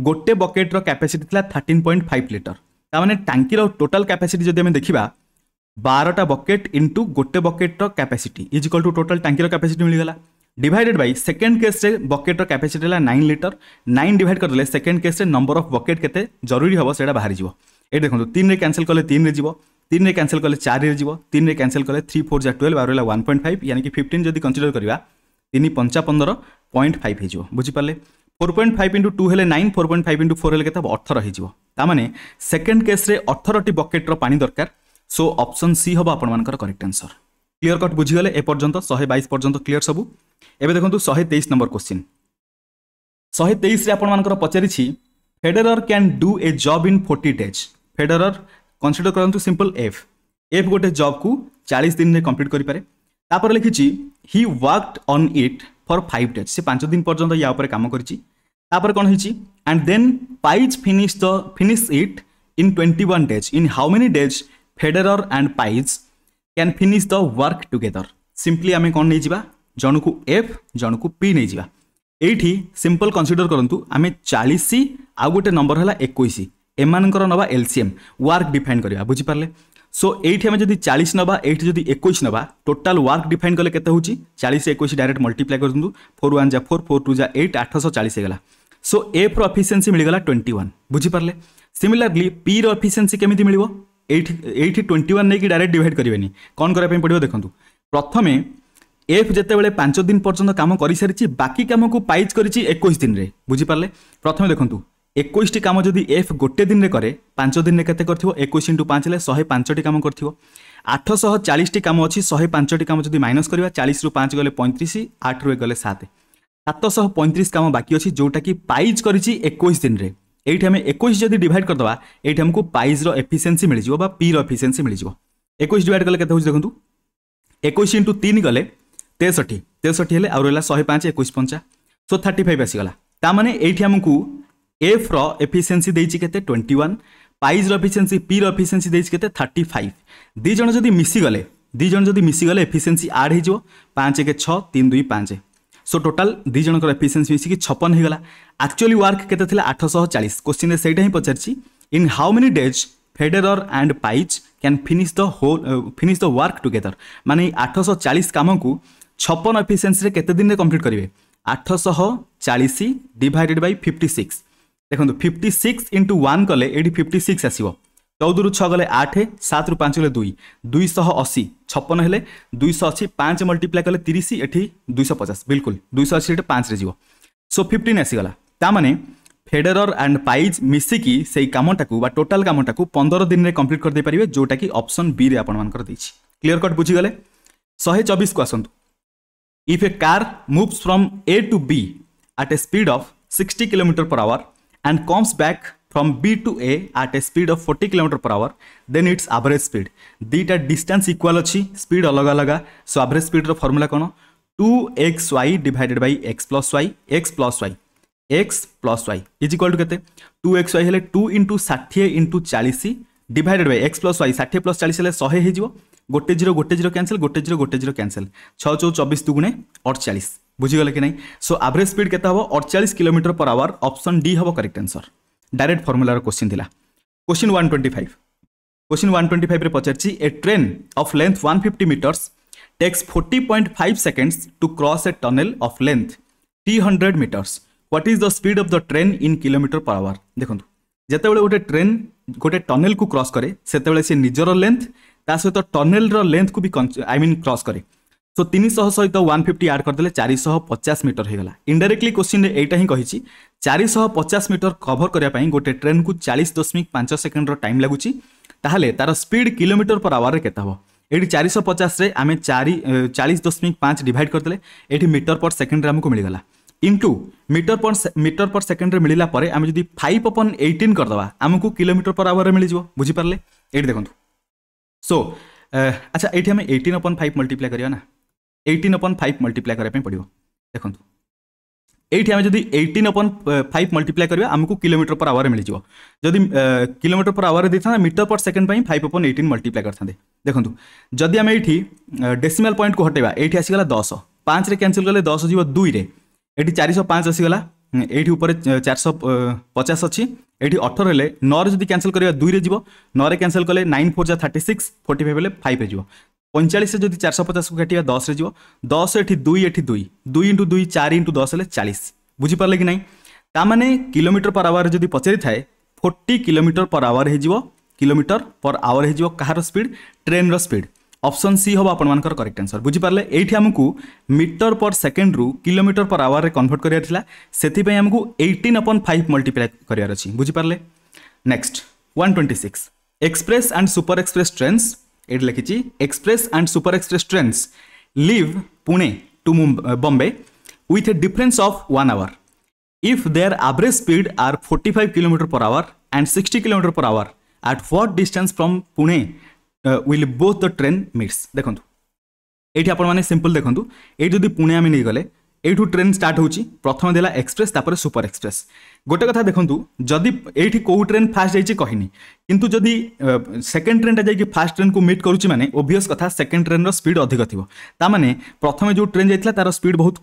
গোটে বকেটর ক্যাপাসিটি লা থার্টিন পয়েন্ট ফাইভ লিটর ତାମାନେ ଟାଙ୍କିର ଟୋଟାଲ କ୍ୟାପାସିଟି ଯଦି ଆମେ ଦେଖିବା ବାରଟା ବକେଟ୍ ଇଣ୍ଟୁ ଗୋଟେ ବକେଟ୍ର capacity is equal to total ଟାଙ୍କିର କ୍ୟାପାସିଟି ମିଳିଗଲା ଡିଭାଇଡେଡ୍ ବାଇ ସେକେଣ୍ଡ କେସ୍ରେ ବକେଟ୍ର କ୍ୟାପାସିଟି ହେଲା ନାଇନ୍ ଲିଟର ନାଇନ୍ ଡିଭାଇଡ୍ କରିଦେଲେ ସେକେଣ୍ଡ କେସ୍ରେ ନମ୍ବର ଅଫ୍ ବକେଟ୍ କେତେ ଜରୁରୀ ହେବ ସେଇଟା ବାହାରିଯିବ ଏଇଠି ଦେଖନ୍ତୁ ତିନିରେ କ୍ୟାନସଲ୍ କଲେ ତିନିରେ ଯିବ তিনে ক্যানসেল কলে চারে যাব তিনে ক্যানসেল কলে থ্রি ফোর যা টুয়েলভ আর ওয়ান পয়েন্ট ফাইভ ইয়ানি কি ফিফটিন যদি কনসিডর করা তিন পঞ্চা পনেরো পয়েন্ট ফাইভ হয়ে বুঝিপারে four point five into two হলে nine four point five into four হলে কেতে অঠর হয়েযিব তামানে সেকেন্ড কেস্রে অঠরটি বকেট্র পানি দরকার সো অপশন সি হব আপনার করেক্ট আনসর ক্লিয়ার কট বুঝিগলে এ পর্যন্ত শহে বাইশ পর্যন্ত ক্লিয়ার সবু এবে দেখুন শহে তেইশ নম্বর কোশ্চিন শহে তেইশে আপনার পচারিছি Federer can do a job in forty days Federer consider করতু সিম্পল এফ এফ গোটে জব কু চাশ দিনে কমপ্লিট করে তাপরে লিখিছি he worked on it for five days সে পাঁচ দিন পর্যন্ত ইয়া উপরে কাম করেছি তারপরে কোণ হয়েছি and then Paige finish the finish it in twenty one days in how many days Federer and Paige can finish the work together simply আমি কোণ নিয়ে যা জনকু এফ জনকু পি নিয়ে যা এইটি সিম্পল কনসিডর করতু আমি চাশি আউ গোটে নম্বর হল একুশ এমান নবা এলসিএম ওয়ার্ক ডিফাইন করা বুঝিপারে সো এইটি আমি যদি চাশ নবা এইটি যদি একুশ নবা টোটাল ওয়ার্ক ডিফাইন কলে কেতে হচ্ছে চাশ একুশ ডাইরেক্ট মল্টিপ্লাই করে দিও ফোর ওয়ান যা ফোর ফোর টু যা এইট আঠশো চাশ হয়ে সো এফ্র অফিসিয়েন্সি মিলিগলা টোয়েন্টি ওয়ান বুঝিপারে সিমিলারলি পির অফিসিয়েন্সি কেমি মিলব এইটি এইটি টোয়েন্টি ওয়ান নেই ডাইরেক্ট ডিভাইড করবে কম করা পড়ব দেখুন প্রথমে এফ যেতবে পাঁচ দিন পর্যন্ত কাম করে সারি বাকি কামক পাইজ করেছি একুশ দিনে বুঝিপারে প্রথমে দেখুন ଏକୋଇଶଟି କାମ ଯଦି ଏଫ୍ ଗୋଟେ ଦିନରେ କରେ ପାଞ୍ଚ ଦିନରେ କେତେ କରିଥିବ ଏକୋଇଶ ଇଣ୍ଟୁ ପାଞ୍ଚ ହେଲେ ଶହେ ପାଞ୍ଚଟି କାମ କରିଥିବ ଆଠଶହ ଚାଳିଶଟି କାମ ଅଛି ଶହେ ପାଞ୍ଚଟି କାମ ଯଦି ମାଇନସ୍ କରିବା ଚାଳିଶରୁ ପାଞ୍ଚ ଗଲେ ପଇଁତିରିଶ ଆଠରୁ ଏକ ଗଲେ ସାତ ସାତଶହ ପଇଁତିରିଶ କାମ ବାକି ଅଛି ଯେଉଁଟାକି ପାଇଜ୍ କରିଛି ଏକୋଇଶ ଦିନରେ ଏଇଠି ଆମେ ଏକୋଇଶ ଯଦି ଡିଭାଇଡ଼ କରିଦେବା ଏଇଠି ଆମକୁ ପାଇଜ୍ର ଏଫିସିଏନ୍ସି ମିଳିଯିବ ବା ପିର ଏଫିସିଏନ୍ସି ମିଳିଯିବ ଏକୋଇଶ ଡିଭାଇଡ଼ କଲେ କେତେ ହେଉଛି ଦେଖନ୍ତୁ ଏକୋଇଶ ଇଣ୍ଟୁ ତିନି ଗଲେ তেষট্টি তেষট্টি হলে আর রহলা শহে পাঁচ একুশ পঞ্চা সো থার্টি ফাইভ আসিগলা তা মানে এইটি আমি এফ্র এফিসিয়েন্সি দিয়েছি কেতে টোয়েন্টি ওয়ান পাইজর এফিসিয়েন্সি পির এফিসিয়েন্সি দিয়েছি কেতে থার্টি ফাইভ দুই জন যদি মিশিগলে দুই জন যদি মিশিগলে এফিসিয়েন্সি আড হয়ে পাঁচ এক ছ তিন দুই পাঁচ সো টোটাল দুই জনকর এফিসিয়েন্সি মিশিকি ছপন হয়ে গলা আকচুয়ালি ওয়ার্ক কেতে লা আঠশহ চাশ কোশ্চিনে সেইটা হি পচারছি in how many days Federer and Paige can finish the whole finish the work together মানে আঠশহ চাশ কামকু ছপন এফিসিয়েন্সি কেতে দিনে কমপ্লিট করবে আঠশহ চাশ ডিভাইডেড বাই ফিফটি সিক্স দেখুন ফিফটি সিক্স ইন্টু ওয়ান কলে এটি ফিফটি সিক্স আসব চৌদরু ছ গলে আঠ সাত রু পাঁচ গলে দুই দুইশহ অশী ছপন হলে দুইশ অশী পাঁচ মল্টিপ্লাই কলে তিরিশ এটি দুইশ পচাশ বিলকুল দুইশ অশী এটা পাঁচরে যাব সো ফিফটিন আসিগলা তা মানে ফেডেরর আন্ড পাইজ মিশিকি সেই কামটাকে বা টোটাল কামটাকে পনের দিনে কমপ্লিট করে দিয়ে পারে যেটা কি অপশন বি রে আপনার দিয়েছি ক্লিয়ার কট বুঝিগলে শহে চবিশ কু আসন্তু if a car moves from A to B at a speed of sixty kilometre per hour and comes back from B to A at a speed of 40 km per hour, then its average speed. दीटा distance equal अच्छी speed अलग अलग so average speed रो formula कौन 2xy divided by x plus y x plus y x plus y is equal to कहते 2xy हेले 2 into 60 into 40 divided by x plus y 60 plus 40 हेले 100 हो গোটে জিরো গোটে জিরো ক্যানসেল গোটে জিরো গোটে জিরো ক্যানসেল ছ চৌ চবিশ দুগুণে অড়চাশ বুঝিগলে কি না সো আভরেজ স্পিড কেতে হব অড়চাশ kilometre per hour option D হব করেক্ট আনসর ডাইরেক্ট ফর্মুলার কোশ্চিন লা question one twenty five question one twenty ফাইভে পচারছি a train of length one fifty metres takes forty point five seconds to cross a tunnel of length three hundred metres what is the speed of the train in kilometre per hour দেখুন যেতবে গোটে ট্রেন গোটে টনেল কু ক্রস করে সেতবে সে নিজের লেন্থ ତା ସହିତ ଟନେଲର ଲେନ୍ଥକୁ ବି ଆଇ ମିନ୍ କ୍ରସ୍ କରେ ସୋ ତିନିଶହ ସହିତ ୱାନ୍ ଫିଫ୍ଟି ଆଡ଼୍ କରିଦେଲେ ଚାରିଶହ ପଚାଶ ମିଟର ହେଇଗଲା ଇଣ୍ଡାଇରେକ୍ଟଲି କୋଶ୍ଚିନ୍ରେ ଏଇଟା ହିଁ କହିଛି ଚାରିଶହ ପଚାଶ ମିଟର କଭର କରିବା ପାଇଁ ଗୋଟେ ଟ୍ରେନ୍କୁ ଚାଳିଶ ଦଶମିକ ପାଞ୍ଚ ସେକେଣ୍ଡର ଟାଇମ୍ ଲାଗୁଛି ତାହେଲେ ତାର ସ୍ପିଡ୍ କିଲୋମିଟର ପର ଆୱାରରେ କେତେ ହେବ ଏଠି ଚାରିଶହ ପଚାଶରେ ଆମେ ଚାରି ଚାଳିଶ ଦଶମିକ ପାଞ୍ଚ ଡିଭାଇଡ଼ କରିଦେଲେ ଏଠି ମିଟର ପର ସେକେଣ୍ଡରେ ଆମକୁ ମିଳିଗଲା ইন্টু মিটর পর মিটর পর সেকেন্ডে মিলা পরে আমি যদি ফাইভ অপন এইটিন করদেবা আমি কিলোমিটর পর আওয়ারে মিলিযোগ বুঝিপারে এইটি দেখুন सो अच्छा ये आम एटीन अपन फाइव मल्टीप्लाए करवा ना एटीन अपन फाइव मल्टीप्लाए करने पड़ो देखो ये आम जब एटीन अपन फाइव मल्टीप्लाए करवा आमको किलोमीटर पर आवर मिल जाव जदि किलोमीटर पर आवर दे मीटर पर सेकेंड फाइव अपन एटीन मल्टीप्लाए करते देखो जदि आम ये डेसीमेल पॉइंट को हटेबा ये आसगला दस पाँच कैनसल कले दस जी दुई चार पाँच आसगला এইটি উপরে চারশো পচাশ অছি এটি অঠর হলে নরে যদি ক্যানসেল করা দুইরে যাব নরে ক্যানসেল কলে নাইন ফোর যা থার্টি সিক্স ফোর্টি ফাইভ হলে ফাইভ হয়ে যাব পঁয়চাশে যদি চারশো পচাশকে কাটিবা দশরে যাব দশ এটি দুই এটি দুই দুই ইন্টু দুই চারি ইন্টু দশ হলে চাশ বুঝিপারে কি না তা মানে কিলোমিটর পর আওয়ার যদি পচারি থাকে ফোর্টি কিলোমিটর পর আওয়ার হয়ে যাব কিলোমিটর পর আওয়ার হয়ে যাব কাহার স্পিড ট্রেন্র স্পিড ऑप्शन सी हम आपण मर करेक्ट आंसर बुझिपारे ये आमको मीटर पर सेकेंड रू कोमीटर पर आवर में कनभर्ट करपाई आमको एट्टन अपन फाइव मल्टीप्लाई कर बुझिपारे next one twenty six express and super express train ये लिखी express and super express train leave Pune to Bombay with a difference of one hour if their average speed are forty kilometre per hour and sixty kilometre per hour at what distance from Pune will both the train meets ଦେଖନ୍ତୁ ଏଇଠି ଆପଣମାନେ ସିମ୍ପଲ୍ ଦେଖନ୍ତୁ ଏଇଠି ଯଦି ପୁଣେ ଆମେ ନେଇଗଲେ এইটু ট্রেন স্টার্ট হচ্ছে প্রথমে দেলা এক্সপ্রেস তারপরে সুপার এক্সপ্রেস গোটে কথা দেখুন যদি এইটি কেউ ট্রেন ফাস্ট যাইছি কহিনি কিন্তু যদি সেকেন্ড ট্রেনটা যাই ফাস্ট ট্রেনকু মিট করুছি মানে ওভিয়স কথা সেকেন্ড ট্রেনর স্পিড অধিক থিব তা মানে প্রথমে যে ট্রেন যাই তার স্পিড বহুত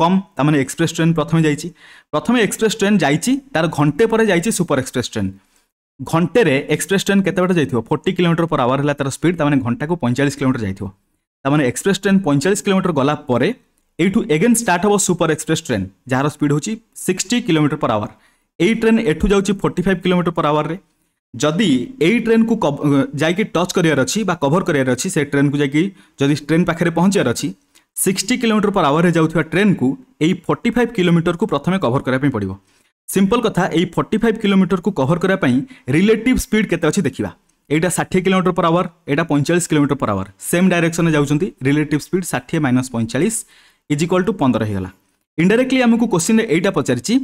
কম তা মানে এক্সপ্রেস ট্রেন প্রথমে যাইছি প্রথমে এক্সপ্রেস ট্রেন যাইছি তার ঘন্টে পরে যাইছি সুপার এক্সপ্রেস ট্রেন ଘଣ୍ଟେରେ ଏକ୍ସପ୍ରେସ୍ ଟ୍ରେନ୍ କେତେ ବାଟ ଯାଇଥିବ ଫୋର୍ଟି କିଲୋମିଟର ପର ଆୱାର ହେଲା ତାର ସ୍ପିଡ୍ ତାମାନେ ଘଣ୍ଟାକୁ ପଇଁଚାଳିଶ କିଲୋମିଟର ଯାଇଥିବ ତାମାନେ ଏକ୍ସପ୍ରେସ୍ ଟ୍ରେନ୍ ପଇଁଚାଳିଶ କିଲୋମିଟର ଗଲା ପରେ ଏଇଠୁ ଏଗେନ୍ ଷ୍ଟାର୍ଟ ହେବ ସୁପର ଏକ୍ସପ୍ରେସ୍ ଟ୍ରେନ୍ ଯାହାର ସ୍ପିଡ୍ ହେଉଛି ସିକ୍ସଟି କିଲୋମିଟର ପର ଆୱାର ଏଇ ଟ୍ରେନ୍ ଏଠୁ ଯାଉଛି ଫୋର୍ଟି ଫାଇଭ୍ କିଲୋମିଟର ପର ଆୱାରରେ ଯଦି ଏଇ ଟ୍ରେନ୍କୁ ଯାଇକି ଟଚ୍ କରିବାର ଅଛି ବା କଭର କରିବାର ଅଛି ସେ ଟ୍ରେନ୍କୁ ଯାଇକି ଯଦି ଟ୍ରେନ୍ ପାଖରେ ପହଞ୍ଚିବାର ଅଛି ସିକ୍ସଟି କିଲୋମିଟର ପର ଆୱାରରେ ଯାଉଥିବା ଟ୍ରେନ୍କୁ ଏଇ ଫୋର୍ଟି ଫାଇଭ୍ କିଲୋମିଟରକୁ ପ୍ରଥମେ କଭର କରିବା ପାଇଁ ପଡ଼ିବ সিম্পল কথা এই ফর্টি ফাইভ কিলোমিটরকু কভর করা রিলেটিভ স্পিড কেতে অছি দেখিবা এইটা ষাঠিয়ে কিলোমিটর পর আওয়ার এটা পঁয়চাশ কিলোমিটর পর আওয়ার সেম ডাইরেকশনে যাচ্ছেন রিলেটিভ স্পিড ষাঠিয়ে মাইনস পঁয়চাশ ইজ ইকাল টু পনেরো হয়েগলা ইনডাইরেক্টলি আমি কোশ্চিনে এইটা পচারিছি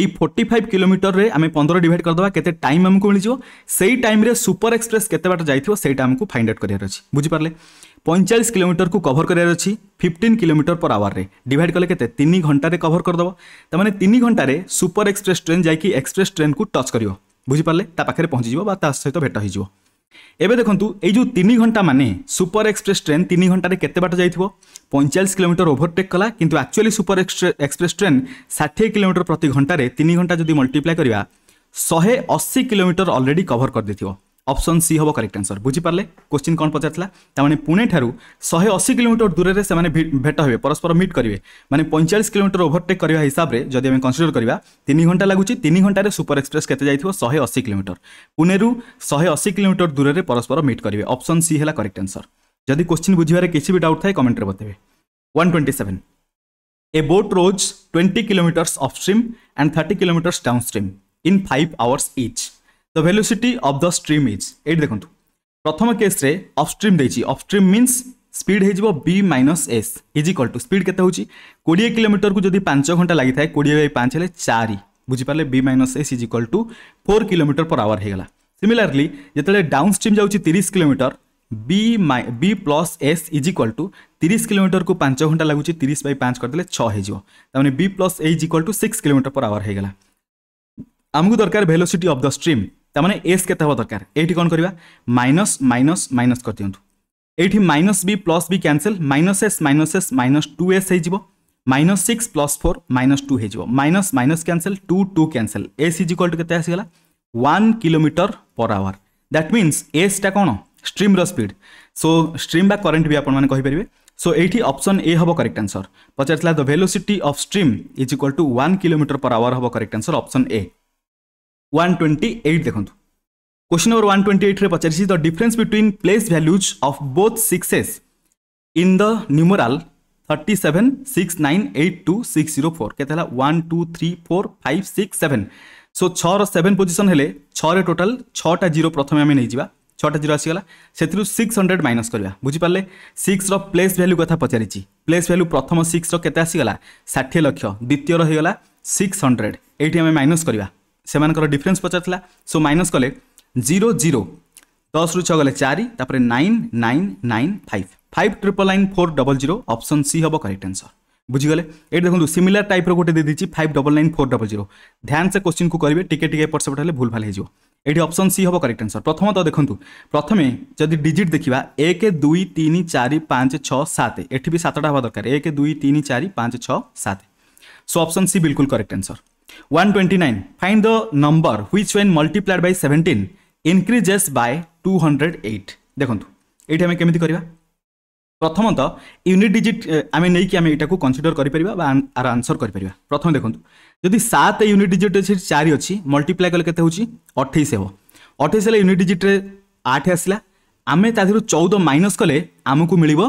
এই ফর্টি ফাইভ কিলোমিটরের আমি পনেরো ডিভাইড করদেবা কেতে টাইম আমি মিলিযোগ সেই টাইমে সুপর এক্সপ্রেস কেতে বাট যাই সেইটা আমি ফাইন্ড আউট করার অছি বুঝিপারে পঁয়চাশ কিলোমিটর কু কভর করার অছি fifteen kilometre per hour divide কলে কেতে তিন ঘণ্টার কভর করেদেব তার মানে তিন ঘণ্টার সুপর এক্সপ্রেস ট্রেন যাই এক্সপ্রেস ট্রেন কু টচ করব বুঝিপারে তা পাখে পৌঁছি যাব বা তার সহ ভেট হয়ে এবে দেখুন এই যে তিন ঘণ্টা মানে সুপর এক্সপ্রেস ট্রেন তিন ঘণ্টার কেতে বাট যাই পঁয়চাশ কিলোমিটর ওভরটেক কলা কিন্তু আকচুয়ালি সুপর এক্সপ্রেস ট্রেন ষাঠিয়ে কিলোমিটর প্রতি ঘণ্টার তিন ঘণ্টা যদি মল্টিপ্লাই করা শহে অশি কিলোমিটর অলরেডি কভর করে দিয়ে অপশন সি হব করেক্ট আনসর বুঝিপারে কোশ্চিন কম পচারা তাহলে পুনে ঠার শহে অশি কিলোমিটর দূরের সে ভেট হবে পরস্পর মিট করবে মানে পঁয়চাশ কিলোমিটর ওভরটেক করা হিসাবে যদি আমি কনসিডর করা তিন ঘন্টা লাগুচি তিন ঘন্টার সুপর এক্সপ্রেস কেতে যাই শহে অশি কিলোমিটর পুনে শহে অশি কিলোমিটর দূরের পরস্পর মিট করবে অপশন সি হল করেক্ট আনসর যদি কোশ্চিন বুঝবার কিছু বি ডাউট থাকে কমেন্টরে বতেবে one twenty seven A boat rows 20 kilometers upstream and 30 kilometers downstream in 5 hours each. The velocity of the stream is ଏଇଠି ଦେଖନ୍ତୁ ପ୍ରଥମ କେସ୍ରେ ଅପଷ୍ଟ୍ରିମ୍ ଦେଇଛି ଅପଷ୍ଟ୍ରିମ୍ ମିନ୍ସ ସ୍ପିଡ୍ ହେଇଯିବ ବି minus S is equal to speed କେତେ ହେଉଛି କୋଡ଼ିଏ କିଲୋମିଟରକୁ ଯଦି ପାଞ୍ଚ ଘଣ୍ଟା ଲାଗିଥାଏ କୋଡ଼ିଏ ବାଇ ପାଞ୍ଚ ହେଲେ ଚାରି ବୁଝିପାରିଲେ B minus S is equal to four kilometre per hour ହେଇଗଲା ସିମିଲାରଲି ଯେତେବେଳେ ଡାଉନ୍ ଷ୍ଟ୍ରିମ୍ ଯାଉଛି ତିରିଶ କିଲୋମିଟର ବି ମାଇ B plus S is equal to ତିରିଶ କିଲୋମିଟରକୁ ପାଞ୍ଚ ଘଣ୍ଟା ଲାଗୁଛି ତିରିଶ ବାଇ ପାଞ୍ଚ କରିଦେଲେ ଛଅ ହେଇଯିବ ତାମାନେ B plus A is equal to six kilometre per hour ହେଇଗଲା ଆମକୁ ଦରକାର ଭେଲୋସିଟି ଅଫ୍ ଦ ଷ୍ଟ୍ରିମ୍ ତାମାନେ ଏସ୍ କେତେ ହେବା ଦରକାର ଏଇଠି କ'ଣ କରିବା ମାଇନସ୍ ମାଇନସ୍ ମାଇନସ୍ କରିଦିଅନ୍ତୁ ଏଇଠି minus B plus B cancel minus S minus S minus two S ହେଇଯିବ minus six plus four minus two হয়ে minus minus cancel two two cancel S is equal to কেতে আসিগলা one kilometre per hour that means এসটা কোণ স্ট্রিম্র স্পিড সো স্ট্রিম বা করেন্ট বি আপনার কহিপারে সো এইটি অপশন এ হব করেক্ট আনসর পচার the velocity of stream is equal to one kilometre per hour হব correct answer option A one twenty eight ଦେଖନ୍ତୁ क्वेश्चन नंबर वन ट्वेंटी एट्रे पचार the difference between place values of both sixes in the numeral thirty seven six nine eight two six zero four के one two three four five six seven so छर सेवेन पोजिशन है छः टोटाल छटा जीरो प्रथम आम नहीं जावा छटा जीरो आसगला से सिक्स हंड्रेड माइनस करवा बुझीपारे सिक्स र्लेस भैल्यू कथा पचार प्लेस भैल्यू प्रथम सिक्स के आसीगला षाठी लक्ष द्वितीय रहीगला सिक्स हंड्रेड ये आम माइनस करवा ସେମାନଙ୍କର ଡିଫରେନ୍ସ ପଚାରିଥିଲା ସୋ ମାଇନସ୍ କଲେ ଜିରୋ ଜିରୋ ଦଶରୁ ଛଅ ଗଲେ ଚାରି ତାପରେ nine nine nine five five triple nine four double zero option C ହେବ କରେକ୍ଟ ଆନ୍ସର୍ ବୁଝିଗଲେ ଏଇଠି ଦେଖନ୍ତୁ ସିମିଲାର ଟାଇପ୍ର ଗୋଟେ ଦେଇଦେଇଛି five double nine four double zero ଧ୍ୟାନ ସେ କୋଶ୍ଚିନ୍କୁ କରିବେ ଟିକେ ଟିକେ ଏପଟ ସେପଟ ହେଲେ ଭୁଲ ଭାଲ ହେଇଯିବ ଏଠି ଅପସନ୍ ସି ହେବ କରେକ୍ଟ ଆନ୍ସର୍ ପ୍ରଥମତଃ ଦେଖନ୍ତୁ ପ୍ରଥମେ ଯଦି ଡିଜିଟ୍ ଦେଖିବା ଏକ ଦୁଇ ତିନି ଚାରି ପାଞ୍ଚ ଛଅ ସାତ ଏଠି ବି ସାତଟା ହେବା ଦରକାର ଏକ ଦୁଇ ତିନି ଚାରି ପାଞ୍ଚ ଛଅ ସାତ ସୋ ଅପସନ୍ ସି ବିଲକୁଲ correct answer 129. Find the number which when multiplied by 17 increases by 208. দেখন্তু এইটি আমি কেমিতি করিবা প্রথমত ইউনিট ডিজিট আমি নেইকি আমি এটাকু কনসিডর করিপারিবা বা আর আনসর করিপারিবা প্রথম দেখন্তু যদি 7 ইউনিট ডিজিট আছে 4 আছে মাল্টিপ্লাই কলে কত হচ্ছে 28 হবো 28 হলে ইউনিট ডিজিট রে 8 আসিলা আমি তা দেহু 14 মাইনস কলে আমাকু মিলিব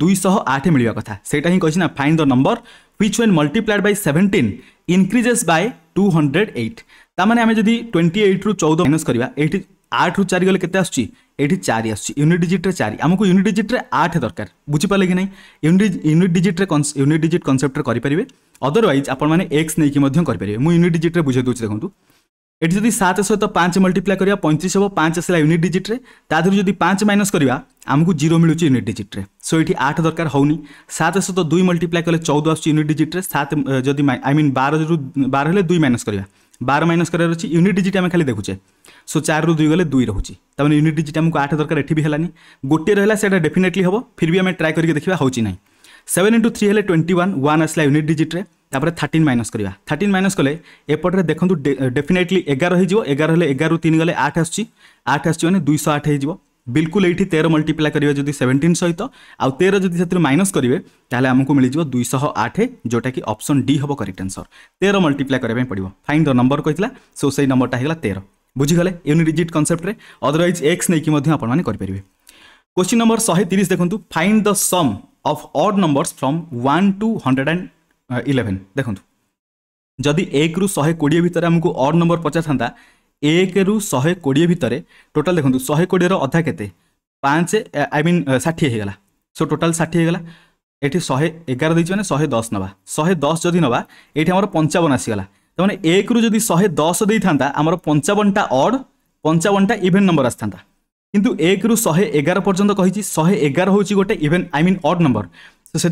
208 মিলিবা কথা সেটা হি কইছি না find the number which when multiplied by 17 increases by 208 তার মানে আমি যদি 28 রু 14 মাইনস করিবা এইটি 8 রু 4 গলে কেতে আসছি এইটি 4 আসছি ইউনিট ডিজিট রে 4 আমাকু ইউনিট ডিজিট রে 8 দরকার বুঝি পালে কি নাই ইউনিট ইউনিট ডিজিট রে ইউনিট ডিজিট কনসেপ্ট রে করি পারিবে अदरवाइज आपण मैंने एक्स नहीं मध्य करेंगे मुझ यूनिट डिजिट में बुझे दूसरी देखो এটি যদি সাত সহিত পাঁচ মল্টিপ্লাই করা পঁয়ত্রিশ হব পাঁচ আসলা ইউনিট ডিজিট্রে তা দেহ যদি পাঁচ মাইনস করা আমি জিরো মিলুচি ইউনিট ডিজিট্রে সো এটি আট দরকার হোনি সাত সহিত দুই মল্টিপ্লাই কলে চৌদ আসছে ইউনিট ডিজিট্রে সাত যদি আই মিন বার বার হলে দুই মাইনস করা বার মাইনস করার অছি ইউনিট ডিজিট আমি খালি দেখুছে সো চার রু দুই গলে দুই রহুচি তাহলে ইউনিট ডিজিট আমি আট দরকার এটি বি হলানি গোটিয়ে রহলা সেটা ডেফিনেটলি হব ফির বি আমি ট্রাই করি দেখা হচ্ছে না সেভেন ইন্টু থ্রি হলে টোয়েন্টি ওয়ান ওয়ান আসলা ইউনিট ডিজিট্রে তাপরে থার্টিন মাইনস করা থার্টিন মাইনস কলে এপটে দেখুন ডেফিনেটলি এগার হয়ে যাব এগার হলে এগার তিন গেলে আট আসছি আট আসছে মানে দুইশ আট হয়ে যাব বিলকুল এইটি তের মল্টিপ্লাই করা যদি সেভেন্টিন সহিত আের যদি সে মাইনস করবে তাহলে আমি মিলিযোগ দুইশ আট যেটা কি অপশন ডি হব করেক্ট আনসর তের মল্টিপ্লাই করা পড়ব ফাইন দ নম্বর কে সো সেই নম্বরটা হয়ে গেল তের বুঝিগলে ইউনিডিজিট কনসেপ্টে অদরওয়াইজ এক্স নেই আপনার করে কোশ্চিন নম্বর শহে তিরিশ দেখুন find the sum of odd numbers from one to hundred and eleven ଦେଖନ୍ତୁ ଯଦି ଏକରୁ ଶହେ କୋଡ଼ିଏ ଭିତରେ ଆମକୁ ଅଡ୍ ନମ୍ବର ପଚାରିଥାନ୍ତା ଏକରୁ ଶହେ କୋଡ଼ିଏ ଭିତରେ ଟୋଟାଲ୍ ଦେଖନ୍ତୁ ଶହେ କୋଡ଼ିଏର ଅଧା କେତେ ପାଞ୍ଚ ଆଇ ମିନ୍ ଷାଠିଏ ହେଇଗଲା ସୋ ଟୋଟାଲ୍ ଷାଠିଏ ହେଇଗଲା ଏଠି ଶହେ ଏଗାର ଦେଇଛି ମାନେ ଶହେ ଦଶ ନେବା ଶହେ ଦଶ ଯଦି ନେବା ଏଇଠି ଆମର ପଞ୍ଚାବନ ଆସିଗଲା ତାମାନେ ଏକରୁ ଯଦି ଶହେ ଦଶ ଦେଇଥାନ୍ତା ଆମର ପଞ୍ଚାବନଟା ଅଡ୍ ପଞ୍ଚାବନଟା ଇଭେନ୍ ନମ୍ବର ଆସିଥାନ୍ତା କିନ୍ତୁ ଏକରୁ ଶହେ ଏଗାର ପର୍ଯ୍ୟନ୍ତ କହିଛି ଶହେ ଏଗାର ହେଉଛି ଗୋଟେ even I mean odd number तो से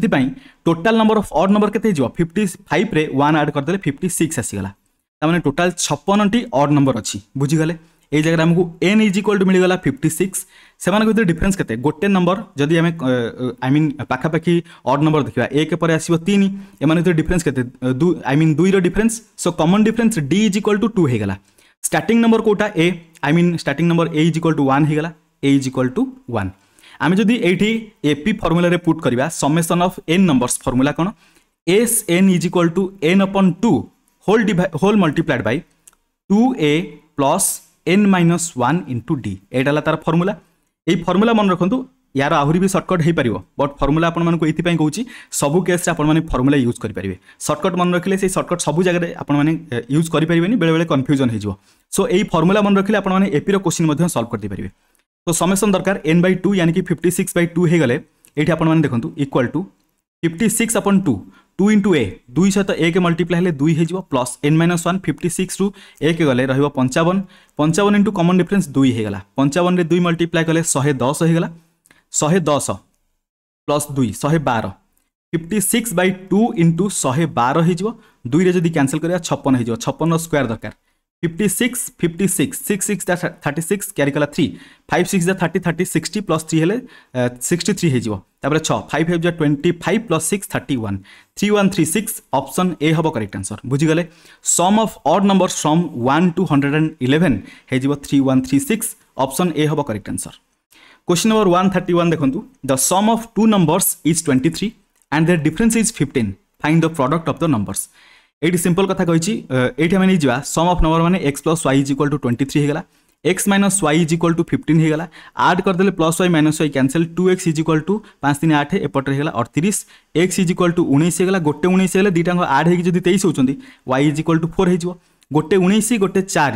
total number of odd number के फिफ्टी फाइव वन आड करदे फिफ्टी सिक्स आसगला ताने टोटाल छपन टी अड नंबर अच्छी बुझीगले ये जगह आमको एन इज इक्वाल टू मिलगला फिफ्टी सिक्स से भितर डिफरेन्स के गोटे नंबर जदि आम आई मीन पाखापाखी अड नंबर देखा एक पर आसो तीन एम डिफरेन्स के आई मीन दुईर difference so common difference D is equal to two होगा स्टार्ट नंबर कौटा A I mean start number A is equal to one होगा A is equal to one আমি যদি এইটি এপি ফর্মুলারে পুট করা summation of N numbers formula কোণ S N is equal to N upon two whole divide whole multiplied by two A plus N minus one into D এইটা হল তার ফর্মুলা এই ফর্মুলা মনে রাখতু ইয়ার আহরি বি সর্টকট হয়ে পাব বট ফর্মুলা আপনার এইপাই কৌছি সবু কেস্রে আপনার ফর্মুলা ইউজ করে পারে সর্টকট মনে রাখলে সেই সর্টকট সবু জায়গায় আপনার ইউজ করে পারে বেড়ে বেড়ে কনফ্যুজন হয়ে যাব সো এই ফর্মুলা মনে রাখলে আপনার এপির কোশ্চিন সলভ করে পারে तो समेसन दरकार एन बै टू यानी कि फिफ्टी सिक्स बै टू होगले ये आपने मैंने equal to fifty six upon two two into A दुई सहित एक मल्टीप्लाई हेल्ले दुई हो plus N minus one fifty six रु एक गले रचावन पंचावन इंटु कमन डिफरेन्स दुई होगा पंचावन में दुई मल्टीप्लाई कले शहे दस होगा शहे दस प्लस दुई शहे बार fifty six by two into शहे बार हो दुई जदि कैनसल कर छपन हो छपन स्क्वयर दरकार fifty six fifty six six six দা থার্টি সিক্স ক্যারিকলা থ্রি ফাইভ সিক্স দা thirty thirty sixty plus three হলে সিক্সটি uh, থ্রি হয়ে তাপরে ছ ফাইভ ফাইভ যা twenty five plus six thirty one three one three six option A হব করেক্ট আনসর বুঝিগলে sum of odd number sum one to hundred and eleven হয়ে three one three six option A হব correct answer question number one thirty one দেখুন the sum of two numbers is twenty three and their difference is fifteen find the product of the numbers ये सिंपल কথা কইছি এইটি আমি নেইযা সম অফ নম্বর মানে X plus Y is equal to twenty three X minus Y is equal to fifteen होगा आड करदे plus Y minus Y cancel two X is equal to पांच तीन आठ एपटे होगा अड़तीस एक्स इज इक्वाल टू उन्नीस गोटे उन्नीस होगा दुटा आड होगी जब तेईस होती Y is equal to four हो गए उन्नीस गोटे चार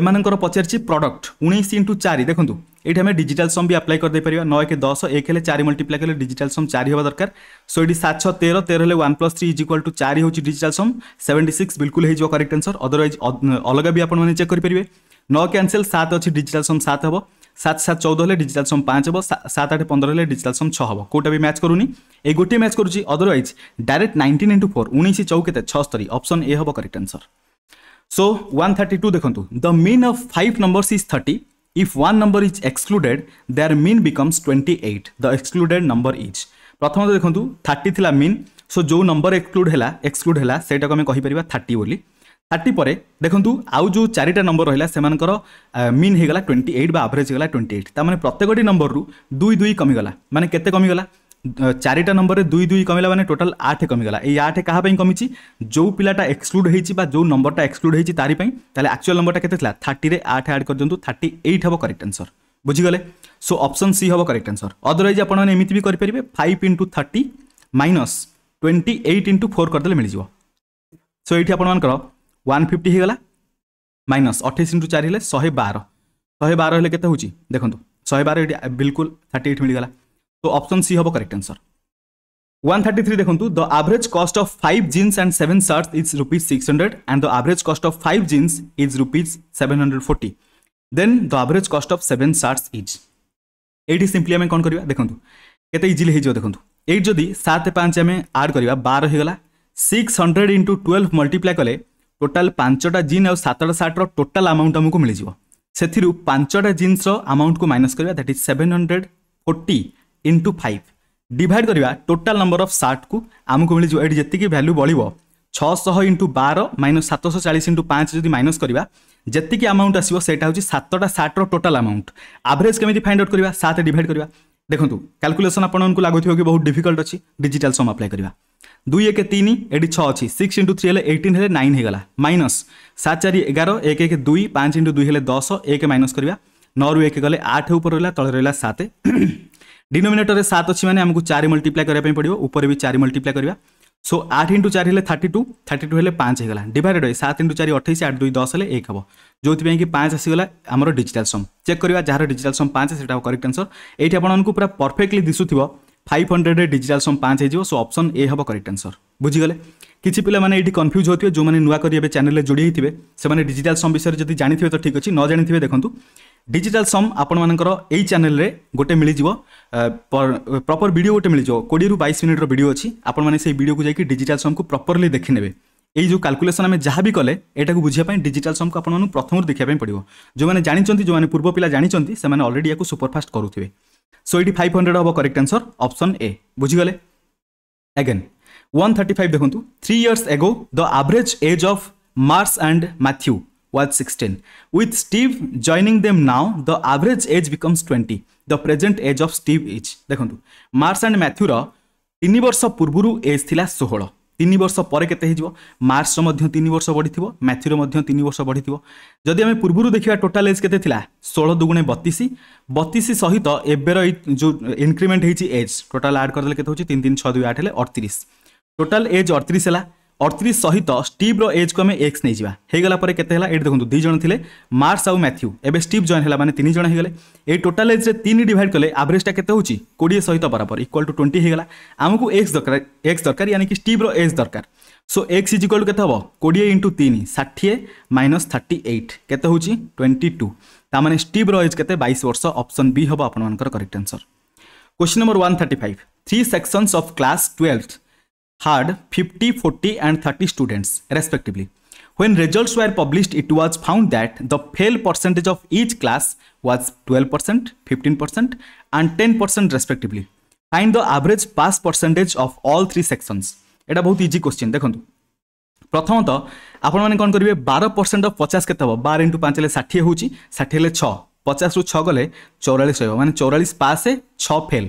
এমানকর পচারিছি প্রডক্ট উনিশ ইন্টু চারি দেখুন এইটি আমি ডিজিটাল সম বি আপ্লাই করে পারা নয় একে দশ এক হলে চারি মল্টিপ্লাই কলে ডিজিটাল সম চারি হওয়া দরকার সো এটি সাত ছ তের তের হলে one plus three is equal to চারি হচ্ছে ডিজিটাল সম সেভেন্টি সিক্স বিলকুল হয়ে যাব করেক্ট আনসর অদরওয়াইজ অলগা বি আপনার চেক করে পারবে নয় ক্যানসেল সাত অছি ডিজিটাল সম সাত হব সাত সাত চৌদ হলে ডিজিটাল সম পাঁচ হব সাত আট পনেরো হলে ডিজিটাল সম ছ হব কোটা বি ম্যাচ করুনি এই গোটিয়ে ম্যাচ করুছি otherwise direct nineteen into four উনিশ চৌকেতে ছস্তরি অপশন এ হব করেক্ট আনসর So 132 দেখন্তু the mean of five numbers is 30 if one number is excluded their mean becomes 28 the excluded number each প্রথমত দেখন্তু 30 থিলা mean সো ଯେଉଁ ନମ୍ବର ଏକ୍ସକ୍ଲୁଡ଼ ହେଲା ଏକ୍ସକ୍ଲୁଡ଼ ହେଲା ସେଇଟାକୁ ଆମେ କହିପାରିବା ଥାର୍ଟି ବୋଲି ଥାର୍ଟି ପରେ ଦେଖନ୍ତୁ ଆଉ ଯେଉଁ ଚାରିଟା ନମ୍ବର ରହିଲା ସେମାନଙ୍କର ମିନ୍ ହେଇଗଲା ଟ୍ୱେଣ୍ଟି ଏଇଟ୍ ବା ଆଭରେଜ୍ ହେଇଗଲା ଟ୍ୱେଣ୍ଟି ଏଇଟ୍ ତା'ମାନେ ପ୍ରତ୍ୟେକଟି ନମ୍ବରରୁ ଦୁଇ ଦୁଇ କମିଗଲା ମାନେ କେତେ କମିଗଲା চারিটা নম্বরে দুই দুই কমিলা মানে টোটাল আঠ কমিগলা এই আঠ কাহা পাই কমিছি যেউ পিলাটা এক্সক্লুড হয়েছি বা যেউ নম্বরটা এক্সক্লুড হয়েছি তারি পাই তাহলে আকচুয়াল নম্বরটা কেতে লা থার্টিরে আঠ আড করে দিও থার্টি এইট হব করেক্ট আনসর বুঝিগলে সো অপশন সি হব করেক্ট আনসর অদরওয়াইজ আপনার এমিতি বি করে five into thirty minus twenty eight into four করেদেলে মিলিযোগ সো এইটি আপনার ওয়ান ফিফটি হয়ে গলা মাইনস অঠাইশ ইন্টু চারি হলে শহে বার শহে বার হলে কেতে হচ্ছে দেখুন শহে বার এটি বিলকুল থার্টি এইট মিলিগলা তো অপশন সি হব correct answer one thirty three দেখুন the average cost of five jeans and seven shirts is rupees six hundred and the average cost of five jeans is rupees seven hundred forty then the average cost of seven shirts is এইটি সিম্পলি আমি କ'ଣ କରିବା ଦେଖନ୍ତୁ କେତେ ଇଜିଲି ହେଇଯିବ ଦେଖନ୍ତୁ ଏଇଠି ଯଦି ସାତ ପାଞ୍ଚ ଆମେ ଆଡ଼୍ କରିବା ବାର ହେଇଗଲା six hundred into twelve multiply କଲେ ଟୋଟାଲ୍ ପାଞ୍ଚଟା ଜିନ୍ ଆଉ ସାତଟା ସାର୍ଟର ଟୋଟାଲ୍ ଆମାଉଣ୍ଟ ଆମକୁ ମିଳିଯିବ ସେଥିରୁ ପାଞ୍ଚଟା ଜିନ୍ସର ଆମାଉଣ୍ଟକୁ ମାଇନସ୍ କରିବା that is seven hundred forty into five divide করা টোটাল নম্বর অফ সার্টকু আমি মিଳିଯିବ এটি যেত ভ্যালু বলব ছশহ ইন্টু বার মাইনস সাতশহ চাশ ইন্টু পাঁচ যদি মাইনস করা যেতিক আমাউন্ট আসব সেটা হচ্ছে সাতটা সার্টর টোটাল আমাউন্ট আভরেজ কেমি ফাইন্ড আউট করা সাত ডিভাইড করা দেখুন ক্যালকুলেসন আপনার লাগুথিব কি বহু ডিফিকল্ট অছি ডিজিটাল সম আপ্লাই করা দুই এক তিন এটি ছ অছি সিক্স ইন্টু থ্রি হলে এইটিন হলে নাইন হয়ে গলা মাইনস সাত চারি এগার এক এক দুই পাঁচ ইন্টু দুই হলে দশ এক মাইনস করা নু এক গলে আঠ উপরে রহলা তলে রহলা সাত ডিনোমিনেটরে সাত অছি মানে আমি চারি মল্টিপ্লাই করা পড়ব উপরে বি চারি মল্টিপ্লাই করা সো আট ইন্টু চারি হলে থার্টি টু থার্টি টু হলে পাঁচ হয়ে গেল ডিভাইডেড হয়ে সাত ইন্টু চারি অঠেইশ আট দুই দশ হলে এক হব ଯେଉଁଥିପାଇଁ କି ପାଞ୍ଚ ଆସିଗଲା ଆମର ଡିଜିଟାଲ ସମ୍ ଚେକ୍ କରିବା ଯାହାର ଡିଜିଟାଲ ସମ୍ ପାଞ୍ଚ ସେଇଟା କରେକ୍ଟ ଆନ୍ସର ଏଇଠି ଆପଣଙ୍କୁ ପୁରା ପରଫେକ୍ଟଲି ଦିଶୁଥିବ ଫାଇଭ୍ ହଣ୍ଡ୍ରେଡ଼ରେ ଡିଜିଟାଲ ସମ୍ ପାଞ୍ଚ ହେଇଯିବ ସୋ ଅପସନ୍ ଏ ହେବ କରେକ୍ଟ ଆନ୍ସର ବୁଝିଗଲେ କିଛି ପିଲାମାନେ ଏଠି କନଫ୍ୟୁଜ୍ ହେଉଥିବେ ଯେଉଁମାନେ ନୂଆ କରି ଏବେ ଚ୍ୟାନେଲରେ ଯୋଡ଼ି ହୋଇଥିବେ ସେମାନେ ଡିଜିଟାଲ୍ ସମ୍ ବିଷୟରେ ଯଦି ଜାଣିଥିବେ ତ ଠିକ୍ ଅଛି ନ ଜାଣିଥିବେ ଦେଖନ୍ତୁ ଡିଜିଟାଲ୍ ସମ୍ ଆପଣମାନଙ୍କର ଏଇ ଚ୍ୟାନେଲରେ ଗୋଟେ ମିଳିଯିବ ପ୍ରପର୍ ଭିଡ଼ିଓ ଗୋଟେ ମିଳିଯିବ କୋଡ଼ିଏରୁ ବାଇଶ ମିନିଟ୍ର ଭିଡ଼ିଓ ଅଛି ଆପଣମାନେ ସେଇ ଭିଡ଼ିଓକୁ ଯାଇକି ଡିଜିଟାଲ୍ ସମ୍କୁ ପ୍ରପର୍ଲି ଦେଖିନେବେ এই যে কাল্কুলেসন আমি যা বি কলে এটা বুঝিয়া ডিজিটাল সমকে আপনার প্রথম দেখা পড়ব যে জাঁচান যে পূর্ব পিলা জাঁচান সে অলরেডি ইয়াকে সুপরফাস্ট করুবে সো এটি ফাইভ হন্ড্রেড হব করেক্ট আনসর অপসন এ বুঝিগলে এগেন 135 দেখন্তু 3 years ago the average age of Mars and Matthew was 16 with Steve joining them now the average age becomes 20 the present age of Steve is দেখন্তু Mars and Matthew ର 3 ବର୍ଷ ପୂର୍ବରୁ ଏଜ୍ ଥିଲା 16 ତିନି ବର୍ଷ ପରେ କେତେ ହେଇଯିବ ମାର୍ଚ୍ଚର ମଧ୍ୟ ତିନି ବର୍ଷ ବଢ଼ିଥିବ ମ୍ୟାଥ୍ୟୁର ମଧ୍ୟ ତିନି ବର୍ଷ ବଢ଼ିଥିବ ଯଦି ଆମେ ପୂର୍ବରୁ ଦେଖିବା ଟୋଟାଲ୍ ଏଜ୍ କେତେ ଥିଲା ଷୋହଳ ଦୁଗୁଣେ ବତିଶ ବତିଶ ସହିତ ଏବେର ଏଇ ଯେଉଁ ଇନକ୍ରିମେଣ୍ଟ ହେଇଛି ଏଜ୍ ଟୋଟାଲ୍ ଆଡ଼୍ କରିଦେଲେ କେତେ ହେଉଛି ତିନି ତିନି ଛଅ ଦୁଇ ଆଠ ହେଲେ ଅଠତିରିଶ ଟୋଟାଲ ଏଜ୍ ଅଠତିରିଶ ହେଲା ଅଠତିରିଶ ସହିତ ଷ୍ଟିଭ୍ର ଏଜ୍କୁ ଆମେ ଏକ୍ସ ନେଇଯିବା ହେଇଗଲା ପରେ କେତେ ହେଲା ଏଇଠି ଦେଖନ୍ତୁ ଦୁଇ ଜଣ ଥିଲେ ମାର୍ସ ଆଉ ମ୍ୟାଥ୍ୟୁ ଏବେ ଷ୍ଟିଭ୍ ଜଏନ୍ ହେଲା ମାନେ ତିନି ଜଣ ହେଇଗଲେ ଏଇ ଟୋଟାଲ ଏଜ୍ରେ ତିନି ଡିଭାଇଡ଼ କଲେ ଆଭରେଜଟା କେତେ ହେଉଛି କୋଡ଼ିଏ ସହିତ ବରାବର ଇକ୍ୱାଲ୍ ଟୁ ଟ୍ୱେଣ୍ଟି ହେଇଗଲା ଆମକୁ ଏକ୍ସ ଦରକାର ଏକ୍ସ ଦରକାର ୟାନି କି ଷ୍ଟିଭ୍ର ଏଜ୍ ଦରକାର so X is equal to କେତେ ହେବ କୋଡ଼ିଏ ଇଣ୍ଟୁ ତିନି ଷାଠିଏ ମାଇନସ୍ ଥାର୍ଟି ଏଇଟ୍ କେତେ ହେଉଛି ଟ୍ୱେଣ୍ଟି ଟୁ ତାମାନେ ଷ୍ଟିଭ୍ର ଏଜ୍ କେତେ ବାଇଶ ବର୍ଷ ଅପସନ୍ ବି ହେବ ଆପଣମାନଙ୍କର correct answer question number one thirty five three sections of class twelfth had 50, 40 and 30 students respectively. When results were published, it was found that the fail percentage of each class was 12%, 15% and 10% respectively. Find the average pass percentage of all three sections. It is a very easy এটা বহুত ইজি কোশ্চিন দেখন্তু প্রথমতঃ ଆପଣମାନେ କ'ଣ କରିବେ ବାର ପରସେଣ୍ଟ ଅଫ୍ ପଚାଶ କେତେ ହେବ ବାର ଇଣ୍ଟୁ ପାଞ୍ଚ ହେଲେ ଷାଠିଏ ହେଉଛି ଷାଠିଏ 50 plus ଛଅ ପଚାଶରୁ ଛଅ ଗଲେ ଚଉରାଳିଶ ରହିବ ମାନେ ଚଉରାଳିଶ ପାସ୍ ଛଅ ଫେଲ୍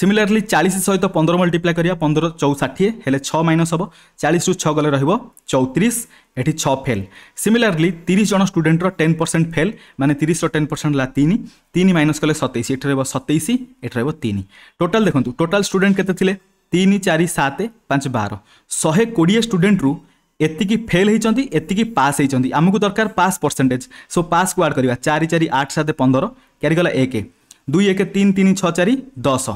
ସିମିଲାରଲି ଚାଳିଶ ସହିତ ପନ୍ଦର ମଲ୍ଟିପ୍ଲାଏ କରିବା ପନ୍ଦର ଚଉ ଷାଠିଏ ହେଲେ ଛଅ ମାଇନସ୍ ହେବ ଚାଳିଶରୁ ଛଅ ଗଲେ ରହିବ ଚଉତିରିଶ ଏଠି ଛଅ ଫେଲ୍ ସିମିଲାରଲି ତିରିଶ ଜଣ ଷ୍ଟୁଡେଣ୍ଟର ଟେନ୍ ପରସେଣ୍ଟ ଫେଲ୍ ମାନେ ତିରିଶର ଟେନ୍ ପରସେଣ୍ଟ ହେଲା ତିନି ତିନି ମାଇନସ୍ କଲେ ସତେଇଶ ଏଠି ରହିବ ସତେଇଶ ଏଠି ରହିବ ତିନି ଟୋଟାଲ୍ ଦେଖନ୍ତୁ ଟୋଟାଲ୍ ଷ୍ଟୁଡେଣ୍ଟ କେତେ ଥିଲେ ତିନି ଚାରି ସାତ ପାଞ୍ଚ ବାର ଶହେ କୋଡ଼ିଏ ଷ୍ଟୁଡେଣ୍ଟରୁ ଏତିକି ଫେଲ୍ ହୋଇଛନ୍ତି ଏତିକି ପାସ୍ ହୋଇଛନ୍ତି ଆମକୁ ଦରକାର ପାସ୍ ପରସେଣ୍ଟେଜ୍ ସୋ ପାସ୍କୁ ଆଡ଼୍ କରିବା ଚାରି ଚାରି ଆଠ ସାତ ପନ୍ଦର କ୍ୟାରିଗଲା ଏକ ଦୁଇ ଏକ ତିନି ତିନି ଛଅ ଚାରି ଦଶ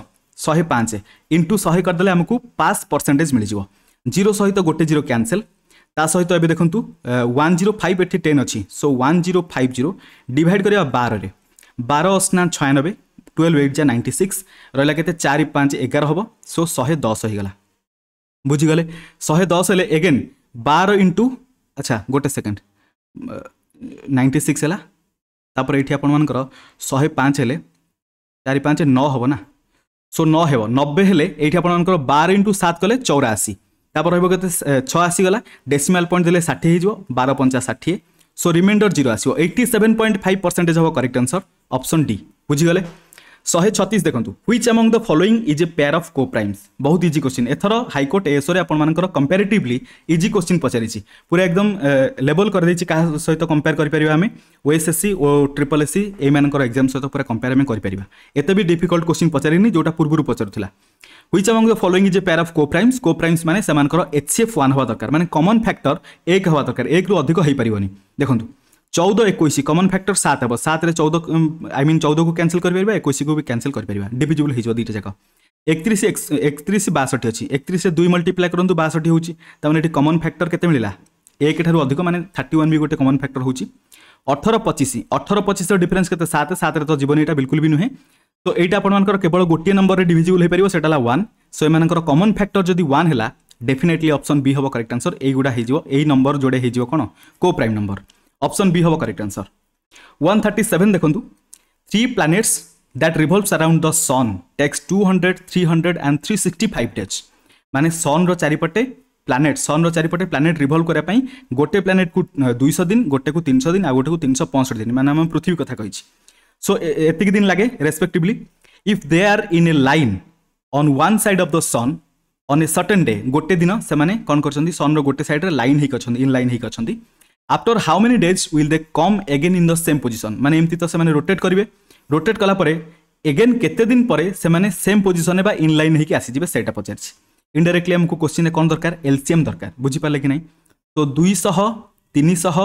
ଶହେ ପାଞ୍ଚ ଇଣ୍ଟୁ ଶହେ କରିଦେଲେ ଆମକୁ ପାସ୍ ପରସେଣ୍ଟେଜ୍ ମିଳିଯିବ ଜିରୋ ସହିତ ଗୋଟେ ଜିରୋ କ୍ୟାନସେଲ୍ ତା ସହିତ ଏବେ ଦେଖନ୍ତୁ ୱାନ୍ ଜିରୋ ଫାଇଭ୍ ଏଠି ଟେନ୍ ଅଛି so one zero five zero divide କରିବା ବାରରେ ବାର ଅସ୍ନା ଛୟାନବେ ଟୁଏଲ୍ଭ ଏଇଟ୍ ଯା ନାଇଣ୍ଟି ସିକ୍ସ ରହିଲା କେତେ ଚାରି ପାଞ୍ଚ ଏଗାର ହେବ ସୋ ଶହେ ଦଶ ହେଇଗଲା ବୁଝିଗଲେ ଶହେ ଦଶ ହେଲେ ଏଗେନ୍ ବାର ଇଣ୍ଟୁ ଆଚ୍ଛା ଗୋଟେ ସେକେଣ୍ଡ ନାଇଣ୍ଟି ସିକ୍ସ ହେଲା ତାପରେ ଏଇଠି ଆପଣମାନଙ୍କର ଶହେ ପାଞ୍ଚ ହେଲେ ଚାରି ପାଞ୍ଚ ନଅ ହେବ ନା সো ন হব নবে হলে এইটি আপনার বার ইন্টু সাত কলে চৌরাশি তারপর রহব কে ছ আসিগলা ডেসিমাল পয়েন্ট দেলে ষাঠিয়ে হয়ে বার পঞ্চা ষাঠিয়ে সো রিমাইন্ডর জিরো আসব eighty seven point five percentage হব করেক্ট আনসর অপশন ডি বুঝিগলে ଶହେ ଛତିଶ ଦେଖନ୍ତୁ which among the following is a pair of coprimes ବହୁତ ଇଜି କୋଶ୍ଚିନ୍ ଏଥର ହାଇକୋର୍ଟ ଏସ୍ଓରେ ଆପଣମାନଙ୍କର କମ୍ପାରିଟିଭଲି ଇଜି କୋଶ୍ଚିନ୍ ପଚାରିଛି ପୁରା ଏକଦମ ଲେବଲ୍ କରିଦେଇଛି କାହା ସହିତ କମ୍ପେୟାର କରିପାରିବା ଆମେ ଓଏସ୍ଏସ୍ସି ଓ ଟ୍ରିପଲ୍ ଏସ୍ସି ଏଇମାନଙ୍କର ଏକ୍ଜାମ୍ ସହିତ ପୁରା କମ୍ପେୟାର ଆମେ କରିପାରିବା ଏତେ ବି ଡିଫିକଲ୍ଟ କୋଶ୍ଚିନ୍ ପଚାରିନି ଯେଉଁଟା ପୂର୍ବରୁ ପଚାରୁଥିଲା which among the following is a pair of coprimes coprimes ମାନେ ସେମାନଙ୍କର ଏଚ୍ ଏଫ୍ ୱାନ୍ ହେବା ଦରକାର ମାନେ କମନ୍ ଫ୍ୟାକ୍ଟର ଏକ ହେବା ଦରକାର ଏକରୁ ଅଧିକ ହେଇପାରିବନି ଦେଖନ୍ତୁ चौदह एक कमन फैक्टर सात हे सात चौदह आई मीन चौदह को कैनसल कर एक कैनसल कर डिजेबल हो दुटा जाक एकतीस एकतीस बासठ अच्छी एकतीस दुई मल्टीप्लाई करूँ बासठ होने कमन फैक्टर के एक ठार् अधिक मैंने थर्ट वन भी गोटे कमन फैक्टर होती अठर पचीस अठर पचीस डिफरेन्स के सात सात तो जीवन यहाँ बिल्कुल भी नुहे तो यहाँ आपर केवल गोटे नंबर में डिजेबल हो पार से वन सो एम कमन फैक्टर जब वन है डेफिनेटली अप्सन बी हम करेक्ट आंसर यही हो नंबर जोड़े हो coprime number option B হব correct answer one thirty seven দেখুন three planets that revolves around the sun takes two hundred three hundred and three sixty five days ମାନେ ସନ୍ର ଚାରିପଟେ ପ୍ଲାନେଟ୍ ସନ୍ର ଚାରିପଟେ ପ୍ଲାନେଟ୍ ରିଭଲ୍ଭ କରିବା ପାଇଁ ଗୋଟେ ପ୍ଲାନେଟ୍କୁ ଦୁଇଶହ ଦିନ ଗୋଟେକୁ ତିନିଶହ ଦିନ ଆଉ ଗୋଟେକୁ ତିନିଶହ ପଞ୍ଚଷଠି ଦିନ ମାନେ ଆମେ ପୃଥିବୀ କଥା କହିଛି ସୋ ଏତିକି ଦିନ ଲାଗେ respectively if they are in a line on one side of the sun on a certain day ଗୋଟେ ଦିନ ସେମାନେ କ'ଣ କରିଛନ୍ତି ସନ୍ର ଗୋଟେ ସାଇଡ୍ରେ ଲାଇନ୍ ହେଇକି ଅଛନ୍ତି ଇନ୍ ଲାଇନ୍ ହେଇକି ଅଛନ୍ତି after how many days will they come again in the same position मैंने एमती तो से रोटेट करेंगे रोटेट कला एगेन केते सेम पोजिशन बा इनलाइन होकर आसटा पचार इनडाइरेक्टली आमको क्वेश्चन कौन दरकार एलसीएम दरकार बुझीपारे कि ना तो दुईश तीन शह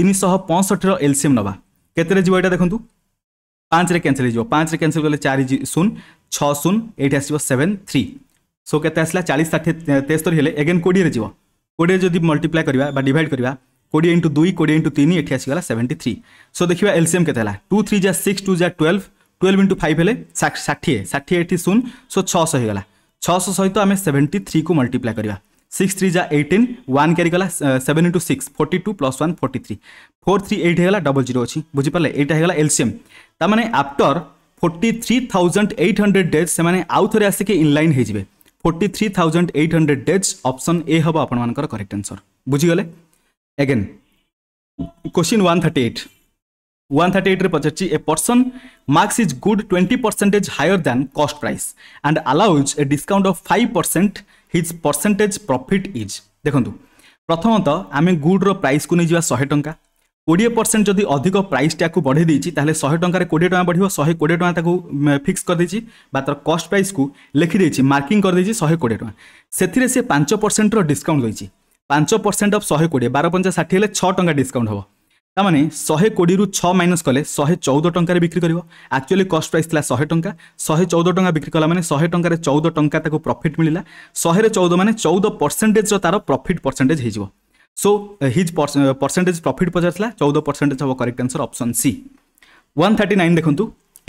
आनश पँसठर एलसीएम नवा केते जीव यहाँ पाँच रे कैनसल हो पाँच कैनसल कले चार शून छः शून ये आस थ्री सो के आसला चालीस षाठी तेस्तरी हेले एगेन कोड़े जीव कोड़े जब मल्टीप्लाए करवा डिवाइड करवा কোড়ি ইন্টু দুই কোড়ি ইন্টু তিন এটি আসিগলা সেভেন্টি থ্রি সো দেখা এলসিএম কে টু থ্রি যা সিক্স টু যা টুয়েলভ টুয়েলভ ইন্টু ফাইভ হলে ষাঠিয়ে ষাঠিয়ে এটি শূন্য সো ছশ হয়ে ছশ সহিত আমি সেভেন্টি থ্রি কু মল্টিপ্লাই করা সিক্স থ্রি যা এইটিন ওয়ান ক্যারি গলা seven into six forty two plus one forty three four three eight হয়ে ডবল জিরো অছি বুঝিপারে এইটা হয়ে এলসিএম তার মানে after forty three thousand eight hundred days সে আউথরে আসিকি ইনলাইন হয়ে যাবে forty three thousand eight hundred days option A হব আপনার করেক্ট আনসর বুঝিগলে again one thirty eight one thirty ଏଇଟ୍ରେ ପଚାରିଛି a person marks is good twenty percentage higher than cost price and allows a discount of five percent his percentage profit is ଦେଖନ୍ତୁ ପ୍ରଥମତଃ ଆମେ ଗୁଡ଼୍ର ପ୍ରାଇସ୍କୁ ନେଇଯିବା ଶହେ ଟଙ୍କା କୋଡ଼ିଏ ପରସେଣ୍ଟ ଯଦି ଅଧିକ ପ୍ରାଇସ୍ଟାକୁ ବଢ଼େଇ ଦେଇଛି ତାହେଲେ ଶହେ ଟଙ୍କାରେ କୋଡ଼ିଏ ଟଙ୍କା ବଢ଼ିବ ଶହେ କୋଡ଼ିଏ ଟଙ୍କା ତାକୁ ଫିକ୍ସ କରିଦେଇଛି ବା ତା'ର କଷ୍ଟ ପ୍ରାଇସ୍କୁ ଲେଖିଦେଇଛି ମାର୍କିଂ କରିଦେଇଛି ଶହେ କୋଡ଼ିଏ ଟଙ୍କା ସେଥିରେ ସେ ପାଞ୍ଚ ପରସେଣ୍ଟର ଡିସ୍କାଉଣ୍ଟ ଦେଇଛି ପାଞ୍ଚ ପରସେଣ୍ଟ ଅଫ୍ ଶହେ କୋଡ଼ିଏ ବାର ପଞ୍ଚା ଷାଠିଏ ହେଲେ ଛଅ ଟଙ୍କା ଡିସ୍କାଉଣ୍ଟ ହେବ ତାମାନେ ଶହେ କୋଡ଼ିଏରୁ ଛଅ ମାଇନସ୍ କଲେ ଶହେ ଚଉଦ ଟଙ୍କାରେ ବିକ୍ରି କରିବ ଆକ୍ଚୁଆଲି କଷ୍ଟ ପ୍ରାଇସ୍ ଥିଲା ଶହେ ଟଙ୍କା ଶହେ ଚଉଦ ଟଙ୍କା ବିକ୍ରି କଲା ମାନେ ଶହେ ଟଙ୍କାରେ ଚଉଦ ଟଙ୍କା ତାକୁ ପ୍ରଫିଟ୍ ମିଳିଲା ଶହେରେ ଚଉଦ ମାନେ ଚଉଦ ପରସେଣ୍ଟେଜ୍ର ତା'ର ପ୍ରଫିଟ୍ ପରସେଣ୍ଟେଜ୍ ହେଇଯିବ ସୋ ହିଜ୍ ପରସେଣ୍ଟେଜ୍ ପ୍ରଫିଟ୍ ପଚାରିଥିଲା ଚଉଦ ପରସେଣ୍ଟେଜ୍ ହେବ correct answer option C one thirty nine ଦେଖନ୍ତୁ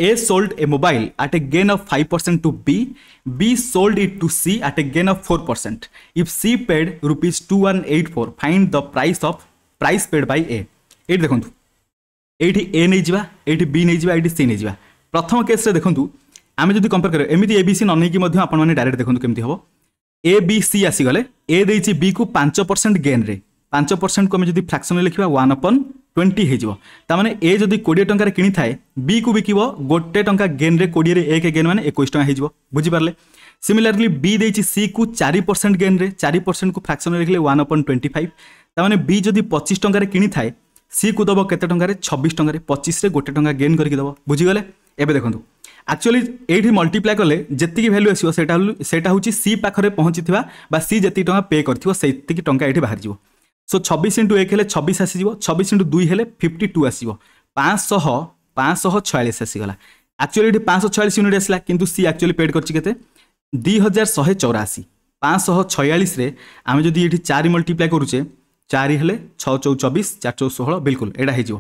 A sold a mobile at a gain of 5% to B, B sold it to C at a gain of 4%. If C paid rupees 2184, find the price of price paid by A. ଏଇଠି ଦେଖନ୍ତୁ ଏଇଠି ଏ ନେଇଯିବା ଏଇଠି ବି ନେଇଯିବା ଏଇଠି ସି ନେଇଯିବା ପ୍ରଥମ କେସ୍ରେ ଦେଖନ୍ତୁ ଆମେ ଯଦି କମ୍ପେୟାର କରିବା ଏମିତି ଏ ବି ସି ନ ନେଇକି ମଧ୍ୟ ଆପଣମାନେ ଡାଇରେକ୍ଟ ଦେଖନ୍ତୁ କେମିତି ହେବ ଏ ବି ସି ଆସିଗଲେ ଏ ଦେଇଛି ବିକୁ ପାଞ୍ଚ ପରସେଣ୍ଟ ଗେନ୍ରେ ପାଞ୍ଚ ପରସେଣ୍ଟକୁ ଆମେ ଯଦି ଫ୍ରାକ୍ସନ୍ରେ ଲେଖିବା ୱାନ୍ ଅପନ୍ ଟ୍ୱେଣ୍ଟି ହେଇଯିବ ତାମାନେ ଏ ଯଦି କୋଡ଼ିଏ ଟଙ୍କାରେ କିଣିଥାଏ ବିକୁ ବିକିବ ଗୋଟେ ଟଙ୍କା ଗେନ୍ରେ କୋଡ଼ିଏରେ ଏକ ଗେନ୍ ମାନେ ଏକୋଇଶ ଟଙ୍କା ହେଇଯିବ ବୁଝିପାରିଲେ ସିମିଲାରଲି ବି ଦେଇଛି ସିକୁ ଚାରି ପରସେଣ୍ଟ ଗେନ୍ରେ ଚାରି ପରସେଣ୍ଟକୁ ଫ୍ରାକ୍ସନ୍ରେ ଲେଖିଲେ ୱାନ୍ ଅପନ୍ ଟ୍ୱେଣ୍ଟି ଫାଇଭ୍ ତାମାନେ ବି ଯଦି ପଚିଶ ଟଙ୍କାରେ କିଣିଥାଏ ସିକୁ ଦେବ କେତେ ଟଙ୍କାରେ ଛବିଶ ଟଙ୍କାରେ ପଚିଶରେ ଗୋଟେ ଟଙ୍କା ଗେନ୍ କରିକି ଦେବ ବୁଝିଗଲେ ଏବେ ଦେଖନ୍ତୁ ଆକ୍ଚୁଆଲି ଏଇଠି ମଲ୍ଟିପ୍ଲାଏ କଲେ ଯେତିକି ଭ୍ୟାଲ୍ୟୁ ଆସିବ ସେଇଟା ସେଇଟା ହେଉଛି ସି ପାଖରେ ପହଞ୍ଚିଥିବା ବା ସି ଯେତିକି ଟଙ୍କା ପେ କରିଥିବ ସେତିକି ଟଙ୍କା ଏଇଠି ବାହାରିଯିବ সো ছবিশ ইন্টু এক হলে ছবিশ আসিযোগ ছবিশ ইন্টু দুই হলে ফিফটি টু আসব পাঁচশহ পাঁচশহ ছয়াশ আসিগলা আকচুয়ালি এটি পাঁচশহ ছয়াশ ইউনিট আসলা কিন্তু সি আকচুয়ালি পেড করছি কেতে দুই হাজার শহে চৌরাশি পাঁচশহ ছয়াশে আমি যদি এটি চারি মল্টিপ্লাই করুছে চারি হলে ছ চৌ চবিশ চার চৌ ষোহল বিলকুল এটা হয়ে যাব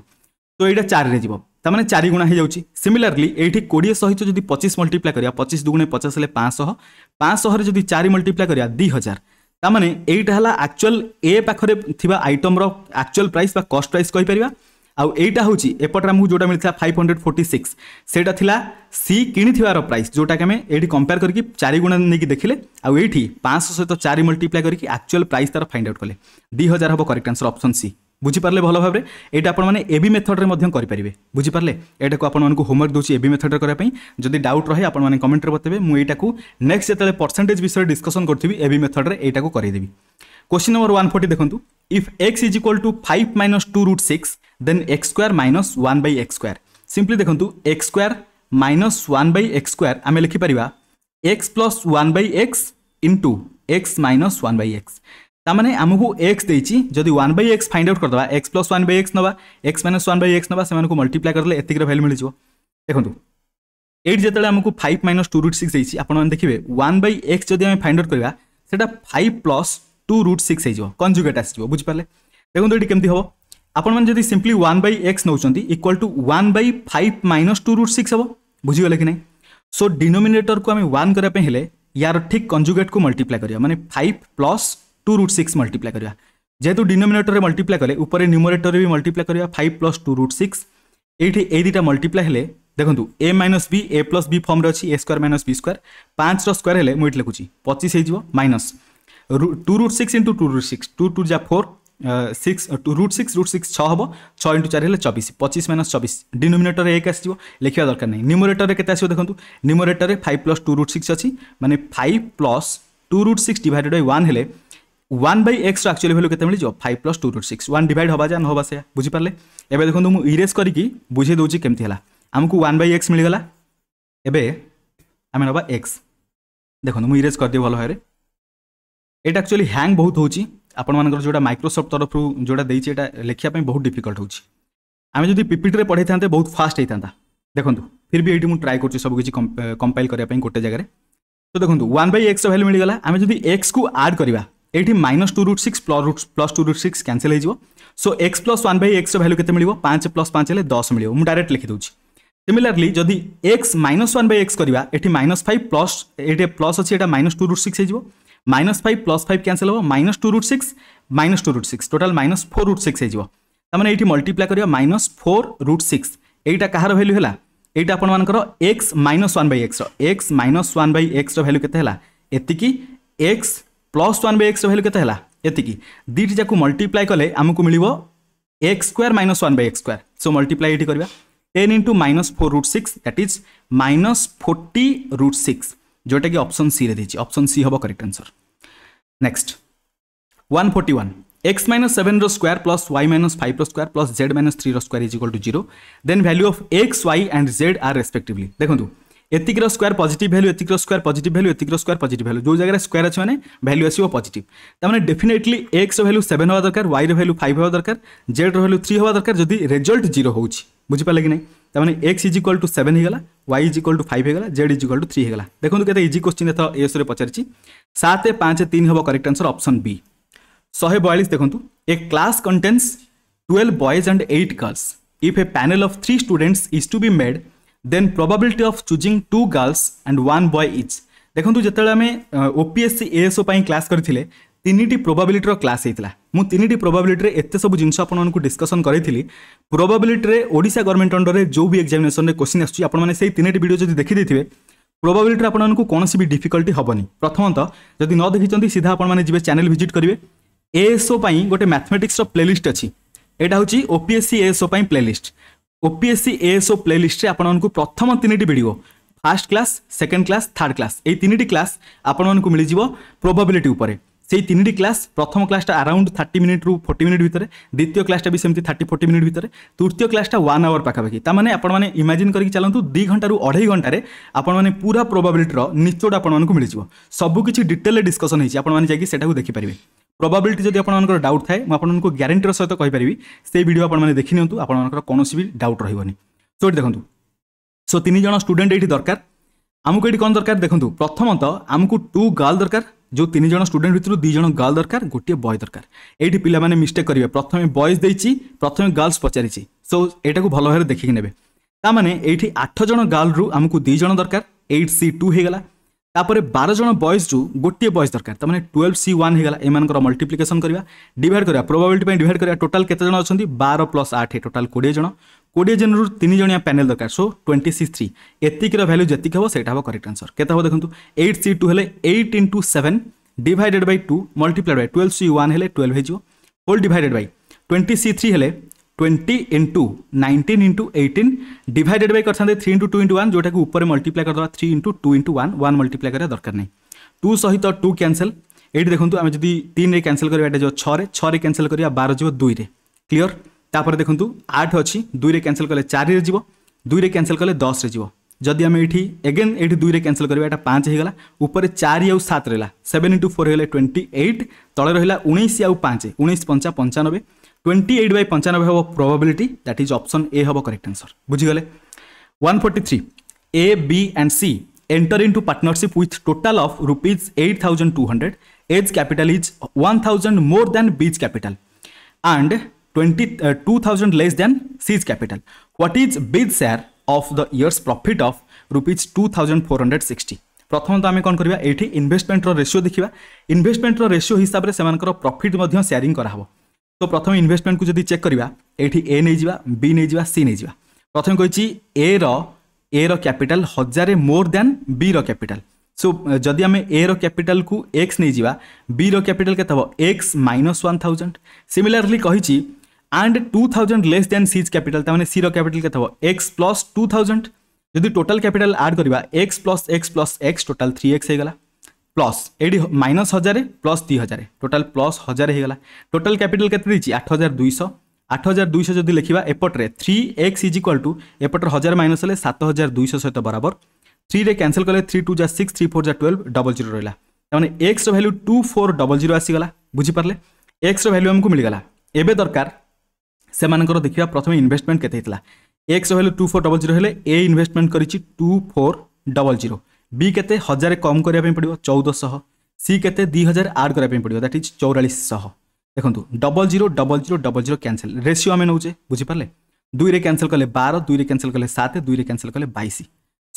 তো এইটা চারিরে যাব তার মানে চারি গুণা হয়ে যাচ্ছে সিমিলারলি এইটি কোড়িয়ে সহিত যদি পঁচিশ মল্টিপ্লাই করা পঁচিশ দুগুণে পচাশ হলে পাঁচশহ পাঁচশহরে যদি চারি মল্টিপ্লাই করা দুই হাজার ତାମାନେ ଏଇଟା ହେଲା ଆକ୍ଚୁଆଲ୍ ଏ ପାଖରେ ଥିବା ଆଇଟମ୍ର ଆକ୍ଚୁଆଲ୍ ପ୍ରାଇସ୍ ବା କଷ୍ଟ ପ୍ରାଇସ୍ କହିପାରିବା ଆଉ ଏଇଟା ହେଉଛି ଏପଟରେ ଆମକୁ ଯେଉଁଟା ମିଳିଥିଲା ଫାଇଭ୍ ହଣ୍ଡ୍ରେଡ଼ ଫୋର୍ଟି ସିକ୍ସ ସେଇଟା ଥିଲା ସି କିଣିଥିବାର ପ୍ରାଇସ୍ ଯେଉଁଟାକି ଆମେ ଏଇଠି କମ୍ପେୟାର କରିକି ଚାରି ଗୁଣା ନେଇକି ଦେଖିଲେ ଆଉ ଏଇଠି ପାଞ୍ଚଶହ ସହିତ ଚାରି ମଲ୍ଟିପ୍ଲାଏ କରିକି ଆକ୍ଚୁଆଲ୍ ପ୍ରାଇସ୍ ତାର ଫାଇଣ୍ଡ ଆଉଟ୍ କଲେ ଦୁଇ ହଜାର ହେବ କରେକ୍ଟ ଆନ୍ସର୍ ଅପସନ୍ ସି ବୁଝିପାରିଲେ ଭଲ ଭାବରେ ଏଇଟା ଆପଣମାନେ ଏବି ମେଥଡ଼ରେ ମଧ୍ୟ କରିପାରିବେ ବୁଝିପାରିଲେ ଏଇଟାକୁ ଆପଣମାନଙ୍କୁ ହୋମୱାର୍କ ଦେଉଛି ଏବି ମେଥଡ଼ରେ କରିବା ପାଇଁ ଯଦି ଡାଉଟ୍ ରହେ ଆପଣମାନେ କମେଣ୍ଟରେ ବତେଇବେ ମୁଁ ଏଇଟାକୁ ନେକ୍ସଟ ଯେତେବେଳେ ପରସେଣ୍ଟେଜ୍ ବିଷୟରେ ଡିସ୍କସନ୍ କରୁଥିବି ଏବି ମେଥଡ଼ରେ ଏଇଟାକୁ କରିଦେବି क्वेश्चन नंबर वन फोर्टी देखो if x is equal to five minus two root six then x square minus one by x square simply देखो x square minus one by x square आम लिखिपर x plus one by x into x minus one by x तमें आमको एक्स देती जदि one by x find out करदे x plus one by x ना x minus one by x ना से मल्टीप्लाए करदे एतिक भैल्यू मिल देखो ये जो आमको five minus two root six आपने देखिए वन बै एक्स जब आम फाइंड आउट करवा से five plus two root six conjugate conjugate आसो बुझिपारे देखो ये कमी हम आपड़ी सिंपली वन बै एक्स नौकर equal to one by five minus two root six हे बुझीगले कि ना सो डिनोमेटर को आम वन यार ठीक कंजुगेट को मल्टीप्लाई कर मैंने five plus two root six multiply କରିବା ଯେହେତୁ ଡିନୋମିନେଟରରେ ମଲ୍ଟିପ୍ଲାଏ କଲେ ଉପରେ ନ୍ୟୁମୋରେଟରରେ ବି ମଲ୍ଟିପ୍ଲାଏ କରିବା five plus two root six ଏଇଠି ଏଇ ଦୁଇଟା ମଲ୍ଟିପ୍ଲାଏ ହେଲେ ଦେଖନ୍ତୁ ଏ ମାଇନସ୍ ବି ଏ ପ୍ଲସ୍ ବି ଫର୍ମରେ ଅଛି a square minus b square ପାଞ୍ଚର ସ୍କୋୟାର ହେଲେ ମୁଁ ଏଇଠି ଲେଖୁଛି ପଚିଶ ହେଇଯିବ minus two root six into two root six two two ଯା four six root six root six ଛଅ ହେବ ଛଅ ଇଣ୍ଟୁ ଚାରି ହେଲେ ଚବିଶ ପଚିଶ ମାଇନସ୍ ଚବିଶ ଡିନୋମିନେଟରରେ ଏକ ଆସିଯିବ ଲେଖିବା ଦରକାର ନାହିଁ ନ୍ୟୁମୋରେଟରରେ କେତେ ଆସିବ ଦେଖନ୍ତୁ ନ୍ୟୁମୋରେଟରରେ five plus two root six ଅଛି ମାନେ five plus two root six divided by one ହେଲେ 1/x ৰ অ্যাকচুয়ালি ভ্যালু কতো মিলি যো 5+2√6 1 ডিভাইড হবা যানো হবাছে বুজি পালে এবে দেখোন তুমি ইরেজ কৰি কি বুজি দুচি কেনতি হলা আমাক 1/x মিলি গলা এবে আমি নবা x দেখোন তুমি ইরেজ কৰি দিও ভাল হৰে এটা অ্যাকচুয়ালি হ্যাং বহুত হুচি আপন মানৰ যেডা মাইক্রোসফট তৰফৰু যেডা দেইচি এটা লিখিয়া পই বহুত ডিফিকাল্ট হুচি আমি যদি পিপিটি ৰে পঢ়ি থান্তে বহুত ফাস্ট হৈতান্তা দেখোন তুমি ফিলবি এটি মই ট্ৰাই কৰিছো সব কিছু কম্পাইল কৰি পই গোটে জাগাৰে তো দেখোন 1/x ৰ ভ্যালু মিলি গলা আমি যদি x কো ॲড কৰিবা ये minus two root six plus root plus two root six cancel हो so x plus one by एक्सर भैल्यू के मिले पाँच प्लस पाँच हेल्ले दस मिले मुझे डायरेक्ट लिखिदे सिमिलारली जदि x minus one by x करवा माइनस फाइव प्लस ये प्लस अच्छे माइनस टू रुट सिक्स हो minus five plus five cancel हो minus two root six minus two root six total minus four root six होने ये मल्टीप्लाए कर माइनस फोर रुट सिक्स यहीटा कहार भैल्यू है ये आपर एक्स माइनस वन बै एक्सर एक्स माइनस वन बै एक्सर भैल्यू के x plus one Bai ଏକ୍ସର value କେତେ ହେଲା ଏତିକି ଦୁଇଟି ଯାକୁ ମଲ୍ଟିପ୍ଲାଏ କଲେ ଆମକୁ ମିଳିବ x square minus one by x square so multiply ଏଠି କରିବା ten into minus four root six that is minus forty root six ଯେଉଁଟାକି ଅପସନ୍ ସିରେ ଦେଇଛି ଅପସନ୍ ସି ହେବ correct answer next one forty one x minus seven रोयर प्लस वाई माइनस फाइव रोयर प्लस जेड माइनस थ्री रोयर is equal to zero then value of x Y and z are respectively देखो এতিকর স্কোয়ার পজিটিভ ভ্যালু এতিকর স্কোয়ার পজিটিভ ভ্যালু এতিকর স্কোয়ার পজিটিভ ভ্যালু যে জায়গায় স্কোয়ার আছে মানে ভ্যালু আসব পজিটিভ তার মানে ডেফিনেটলি এক্সর ভ্যালু সেভেন হওয়া দরকার ওয়াইর ভ্যালু ফাইভ হওয়া দরকার জেডর ভ্যালু থ্রি হওয়া দরকার যদি রেজল্ট জিরো হচ্ছে বুঝিপারে কি না তার মানে x is equal to seven হয়ে y is equal to five হয়ে z is equal to three হয়ে দেখুন কেতে ইজি কোশ্চিন এথর এসরে পচারিছি সাত পাঁচ তিন হব করেক্ট আনসর অপশন বি শহে বয়াল্লিশ দেখুন a class contents twelve boys and eight girls if a panel of three students is to be made then probability of choosing two girls and one boy each ଦେଖନ୍ତୁ ଯେତେବେଳେ ଆମେ ଓପିଏସ୍ସି ଏଏସ୍ଓ ପାଇଁ କ୍ଲାସ୍ କରିଥିଲେ ତିନିଟି ପ୍ରୋବାବିଲିଟିର କ୍ଲାସ୍ ହେଇଥିଲା ମୁଁ ତିନିଟି ପ୍ରୋବାବିଲିଟିରେ ଏତେ ସବୁ ଜିନିଷ ଆପଣମାନଙ୍କୁ ଡିସ୍କସନ୍ କରିଥିଲି ପ୍ରୋବାବିଲିଟିରେ ଓଡ଼ିଶା ଗଭର୍ଣ୍ଣମେଣ୍ଟ ଅଣ୍ଡରରେ ଯେଉଁ ବି ଏକ୍ଜାମିନେସନ୍ରେ କୋଶ୍ଚିନ୍ ଆସୁଛି ଆପଣମାନେ ସେଇ ତିନିଟି ଭିଡ଼ିଓ ଯଦି ଦେଖିଦେଇଥିବେ ପ୍ରୋବାବିଲିଟିରେ ଆପଣମାନଙ୍କୁ କୌଣସି ବି ଡିଫିକଲ୍ଟି ହେବନି ପ୍ରଥମତଃ ଯଦି ନ ଦେଖିଛନ୍ତି ସିଧା ଆପଣମାନେ ଯିବେ ଚ୍ୟାନେଲ୍ ଭିଜିଟ୍ କରିବେ ଏଏସ୍ଓ ପାଇଁ ଗୋଟେ ମ୍ୟାଥମେଟିକ୍ସର ପ୍ଲେଲିଷ୍ଟ ଅଛି ଏଇଟା ହେଉଛି ଓପିଏସ୍ସି ଏଏସ୍ଓ ପାଇଁ ପ୍ଲେଲିଷ୍ଟ ଓପିଏସ୍ସି ଏଏସ୍ଓ ପ୍ଲେଲିଷ୍ଟରେ ଆପଣମାନଙ୍କୁ ପ୍ରଥମ ତିନିଟି video first class second class third class ଏଇ ତିନିଟି କ୍ଲାସ୍ ଆପଣମାନଙ୍କୁ ମିଳିଯିବ ପ୍ରୋବାବିଲିଟି ଉପରେ সেই তিনটি ক্লাস প্রথম ক্লাসটা আরাউন্ড থার্টি মিনিট রু ফোর্টি মিনিট ভিতরে দ্বিতীয় ক্লাসটা বি সেমতি থার্টি ফোর্টি মিনিট ভিতরে তৃতীয় ক্লাসটা ওয়ান আওয়ার পাখাপাখি তার মানে আপনার ইমাজিন করি চালু দুই ঘণ্টার অঢ়াই ঘণ্টার আপনার পুরা প্রোবাবিলিটির নিচোড আপনার মিলিযোগ সবুকিছি ডিটেলরে ডিসকসন হয়েছে আপনার যাই সেটা দেখিপারে প্রবাবিলিটি যদি আপনার ডাউট থাকে মু আপনার গ্যারেটির সহ কইপারি সেই ভিডিও আপনার দেখি নিউ আপনার কোণী বি ডাউট রহবনি সো এটি দেখুন সো তিন জন স্টুডেন্ট এইটি দরকার আমি এটি কম দরকার দেখুন প্রথমত আমি টু গার্ল দরকার যে তিন জন স্টুডেন্ট ভিতর দুই জন গার্ল দরকার গোটিয়ে বয় দরকার এইটি পিলা মানে মিষ্টেক করবে প্রথমে বয়েজ দিয়েছি প্রথমে গার্লস পচারিছি সো এটা ভালোভাবে দেখি নেবে তা মানে এইটি আট জন রু আমি দুই জন দরকার এইট সি টু হয়ে গলা ତାପରେ ବାର ଜଣ ବଏଜ୍ରୁ ଗୋଟିଏ ବଏଜ୍ ଦରକାର ତାମାନେ ଟୁଏଲ୍ଭ ସି ୱାନ୍ ହେଇଗଲା ଏମାନଙ୍କର ମଲ୍ଟିପ୍ଲିକେସନ୍ କରିବା ଡିଭାଇଡ଼ କରିବା ପ୍ରୋବାବିଲିଟି ପାଇଁ ଡିଭାଇଡ଼ କରିବା ଟୋଟାଲ୍ କେତେ ଜଣ ଅଛନ୍ତି ବାର ପ୍ଲସ୍ ଆଠ ଟୋଟାଲ୍ କୋଡ଼ିଏ ଜଣ କୋଡ଼ିଏ ଜଣରୁ ତିନି ଜଣିଆ ପ୍ୟାନେଲ୍ ଦରକାର ସୋ ଟ୍ୱେଣ୍ଟି ସିକ୍ସ ଥ୍ରୀ ଏତିକିର ଭ୍ୟାଲ୍ୟୁ ଯେତିକି ହେବ ସେଇଟା ହେବ କରେକ୍ଟ ଆନ୍ସର୍ କେତେ ହେବ ଦେଖନ୍ତୁ ଏଇଟ୍ ସି ଟୁ ହେଲେ eight into seven divided by two multiplied by twelve C one হলে টুয়েলভ হয়ে whole divided by twenty C three হলে twenty into nineteen into eighteen divided by करते three into two into one जोटा कि उपर मल्टीप्लाई करदे three into two into one one multiply करा दरकार नहीं टू सहित टू कैनसल ये देखो आम जब तीन रे कैनसल करवा एटा छः छः कैनसल करवा बार जो दुई क्लीयर तापर देखो आठ अच्छी दुई कैनसल कले चार जी दुई कैनसल कले दस जदि आम ये एगेन ये दुई कैनसल करवा यहाँ पाँच होगा उपर चार आउ सात रहा सेवेन इंटू फोर होगा ट्वेंटी एट तले रहा उन्नीस आउ पाँच उन्नीस पंचा पंचानबे ट्वेंटी एट बै पंचानबे हम probability that is option A हम करेक्ट आंसर बुझीगले one forty three a b and c enter into partnership with total of rupees eight thousand two hundred a's capital is one thousand more than b's capital and twenty two thousand less than c's capital what is b's share of the year's profit of rupees two thousand four hundred sixty तो आम कौन करवा ये इनभेस्टमेंटर रेसीो देखा इनभेस्टमेंटर रेसीो हिसाब से प्रफिट शेयरिंग कराहब তো প্রথমে ইনভেস্টমেন্টকু যদি চেক করা এইটি এ নেইযা বি নেইযা সি নেইযা প্রথমে কইছি এ র এ র ক্যাপিটাল হাজারে মোর দ্যান বি র ক্যাপিটাল সো যদি আমি এ র ক্যাপিটাল কু এক্স নেইযা বি র ক্যাপিটাল কেতে হব x minus one thousand similarly কহিছি and two thousand less than c's capital তার মানে সি র ক্যাপিটাল কেতে হব এক্স প্লস টু থাউজেন্ড যদি টোটাল ক্যাপিটাল আড করা x plus x plus x total three x হয়ে গলা প্লস এটি মাইনস হাজার প্লস দুই হাজার টোটাল প্লস হাজার হয়ে গেল টোটাল ক্যাপিটাল কেতে দিয়েছি আট হাজার দুইশ আট হাজার দুইশ যদি লেখা এপটরে three x is equal to এপটরে হাজার মাইনস হলে সাত হাজার দুইশ সহ বরাবর থ্রিরে ক্যানসেল কলে থ্রি টু যা সিক্স থ্রি ফোর যা টুয়েলভ ডবল জিরো রহলা তাহলে এক্সর value two four double zero আসিগলা বুঝিপারে এক্সর ভ্যালু আমি মিলিগলা এবে দরকার সেমানকর দেখিবা প্রথমে ইনভেস্টমেন্ট কেতে হইতলা এক্সর value two four double zero হলে এ ইনভেস্টমেন্ট করেছি two four double zero B কেতে হাজার কম করা পড়ি চৌদশ সি কেতে দুই হাজার আড করা পড়ি দ্যাট ইজ চৌরাশ দেখুন double zero double zero double zero cancel ratio আমি নেছে বুঝিপারে দুইরে ক্যানসেল কলে বার দুইরে ক্যানসেল কলে সাত দুইরে ক্যানসেল কলে বাইশ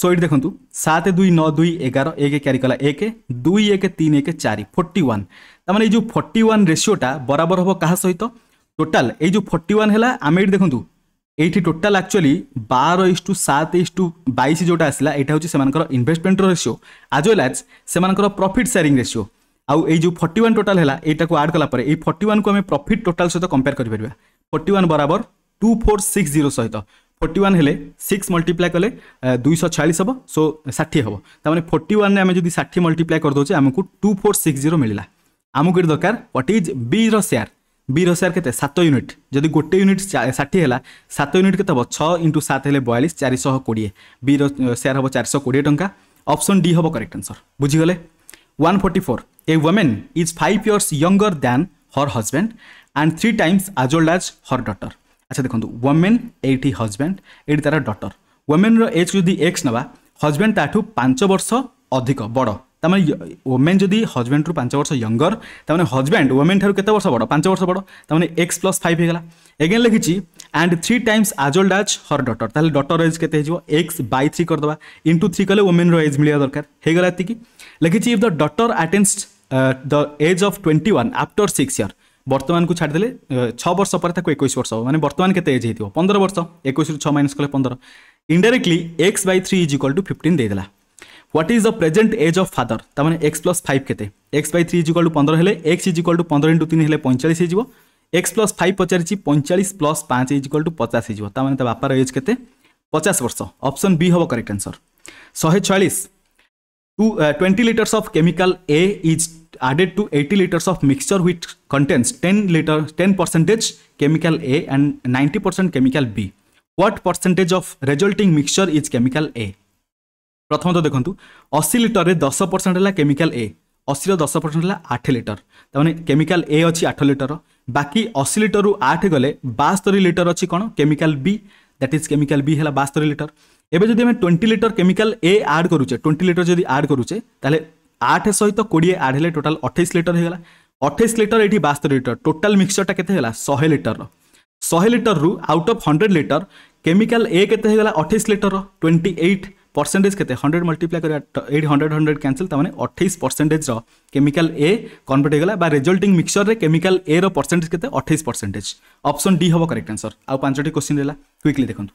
সো এটি দেখুন সাত দুই ন দুই এগার এক ক্যারি কলা এক দুই এক তিন এক চারি ফোর্টি ওয়ান তার মানে এই যে ফোর্টি ওয়ান রেসিওটা বরাবর হব কাহ সহ টোটাল এই যে ফোর্টি ওয়ান হল আমি এটি দেখুন এইটি ଟୋଟାଲ ଆକ୍ଚୁଆଲି ବାର ଇସ୍ ଟୁ ସାତ ଇସ୍ ଟୁ ବାଇଶ ଯେଉଁଟା ଆସିଲା ଏଇଟା ହେଉଛି ସେମାନଙ୍କର ଇନଭେଷ୍ଟମେଣ୍ଟର ରେସିଓ ଆଜ୍ ୱେଲ୍ ଆଜ୍ ସେମାନଙ୍କର ପ୍ରଫିଟ୍ ସେୟାରିଂ ରେସିଓ ଆଉ ଏଇ ଯେଉଁ ଫର୍ଟି ୱାନ୍ ଟୋଟାଲ ହେଲା ଏଇଟାକୁ ଆଡ଼୍ କଲା ପରେ ଏଇ ଫର୍ଟି ୱାନ୍କୁ ଆମେ ପ୍ରଫିଟ୍ ଟୋଟାଲ ସହିତ କମ୍ପେୟାର କରିପାରିବା ଫର୍ଟି ୱାନ୍ ବରାବର ଟୁ ଫୋର୍ ସିକ୍ସ ଜିରୋ ସହିତ ଫର୍ଟି ୱାନ୍ ହେଲେ ସିକ୍ସ ମଲ୍ଟିପ୍ଲାଏ କଲେ ଦୁଇଶହ ଛୟାଳିଶ ହେବ ସୋ ଷାଠିଏ ହେବ ତାମାନେ ଫର୍ଟି ୱାନ୍ରେ ଆମେ ଯଦି ଷାଠିଏ ମଲ୍ଟିପ୍ଲାଏ କରିଦେଉଛେ ଆମକୁ ଟୁ ଫୋର୍ ସିକ୍ସ ଜିରୋ ମିଳିଲା ଆମକୁ ଏଠି ଦରକାର ହ୍ୱାଟ୍ ଇଜ୍ ବି'ର ସେୟାର বি রসার কেতে সাত ইউনিট যদি গোটে ইউনিট ষাঠিয়ে হল সাত ইউনিট কেতে হব ছ ইন্টু সাত হলে বয়ালিশ চারিশহ কোড়িয়ে বি সেয়ার হব চারিশহ কোড়িয়ে টঙ্কা অপশন ডি হব করেক্ট আনসর বুঝিগলে one forty four a woman is five years younger than her husband and three times as old as her ডটর আচ্ছা দেখুন ওমেন এইটি হজব্যান্ড এইটি তার ডটর ওমেন্র এজ যদি এক্স নেবা হজব্যান্ড তাঠু পাঁচ বর্ষ অধিক বড় तमें वोमेन जो हजबैंड रू पांच वर्ष यंगर तमें हजबैंड वोमेन ठार के वर्ष बड़ पांच वर्ष बड़ तमें एक्स प्लस फाइव होगा एगेन लिखी and three times as old as her daughter तेल डटर एज के एक्स बै थ्री करदे इंटू थ्री कले वोमेन रज मिल दरकार होगा ये लिखी if the daughter attains the age of twenty one after six year बर्तमान को छाड़दे छः वर्ष पर एक वर्ष हो मैंने बर्तमान केज हो पंद्रह वर्ष एक छः माइनस कले पंद्रह indirectly x by three is equal to fifteen देदेला what is the present age of father तार एक्स प्लस फाइव के x by three equal to पंद्रह है एक्स इजिकल टू पंद्रह इंटू तीन पैंचाश हो एक्स प्लस फाइव पचार पैंचाश प्लस पाँच इजिकल टू पचास हो बापार एज के पचास वर्ष ऑप्शन बी हम करेक्ट आंसर शहे छयालीस to twenty litres of chemical A is added to 80 litres of mixture which contains ten litre ten percentage chemical A and ninety percent chemical B. What percentage of resulting mixture is chemical A? প্রথমত দেখুন অশী লিটরের দশ পরসেন্ট হল কেমিকাল এ অশীর দশ পরসেন্ট হল আঠ লিটর তার মানে কেমিকাল এ অছি আঠ লিটর বাকি অশী লিটরু আঠ গলে বাস্তরি লিটর অছি কোণ chemical B that is chemical B হল বাস্তরি লিটর এবে যদি আমি twenty litre chemical A add করুছে টোয়েন্টি লিটর যদি আড করুছে তাহলে আঠ সহিত কোড়িয়ে আড হলে টোটাল অঠেইশ লিটর হয়ে গেল অঠেইশ লিটর এটি বাস্তরি লিটর টোটাল মিক্সচরটা কেতে হয়ে গেল শহে লিটর শহে লিটর রু out of hundred litre chemical A কেতে হয়ে গেল অঠেইশ লিটর টোয়েন্টি এইট परसेंटेज के हंड्रेड मल्टीप्लाए कर हंड्रेड हंड्रेड कैनसल ताने अठाईस परसेंटेज केमिकाल ए कनवर्ट होगा रेजल्टिंग मिक्सचर में केमिकाल ए रसेंटेज के अठाईस परसेंटेज अप्सन डी हम करेक्ट आंसर आउ पांचटी क्वेश्चन रहा क्विकली देखो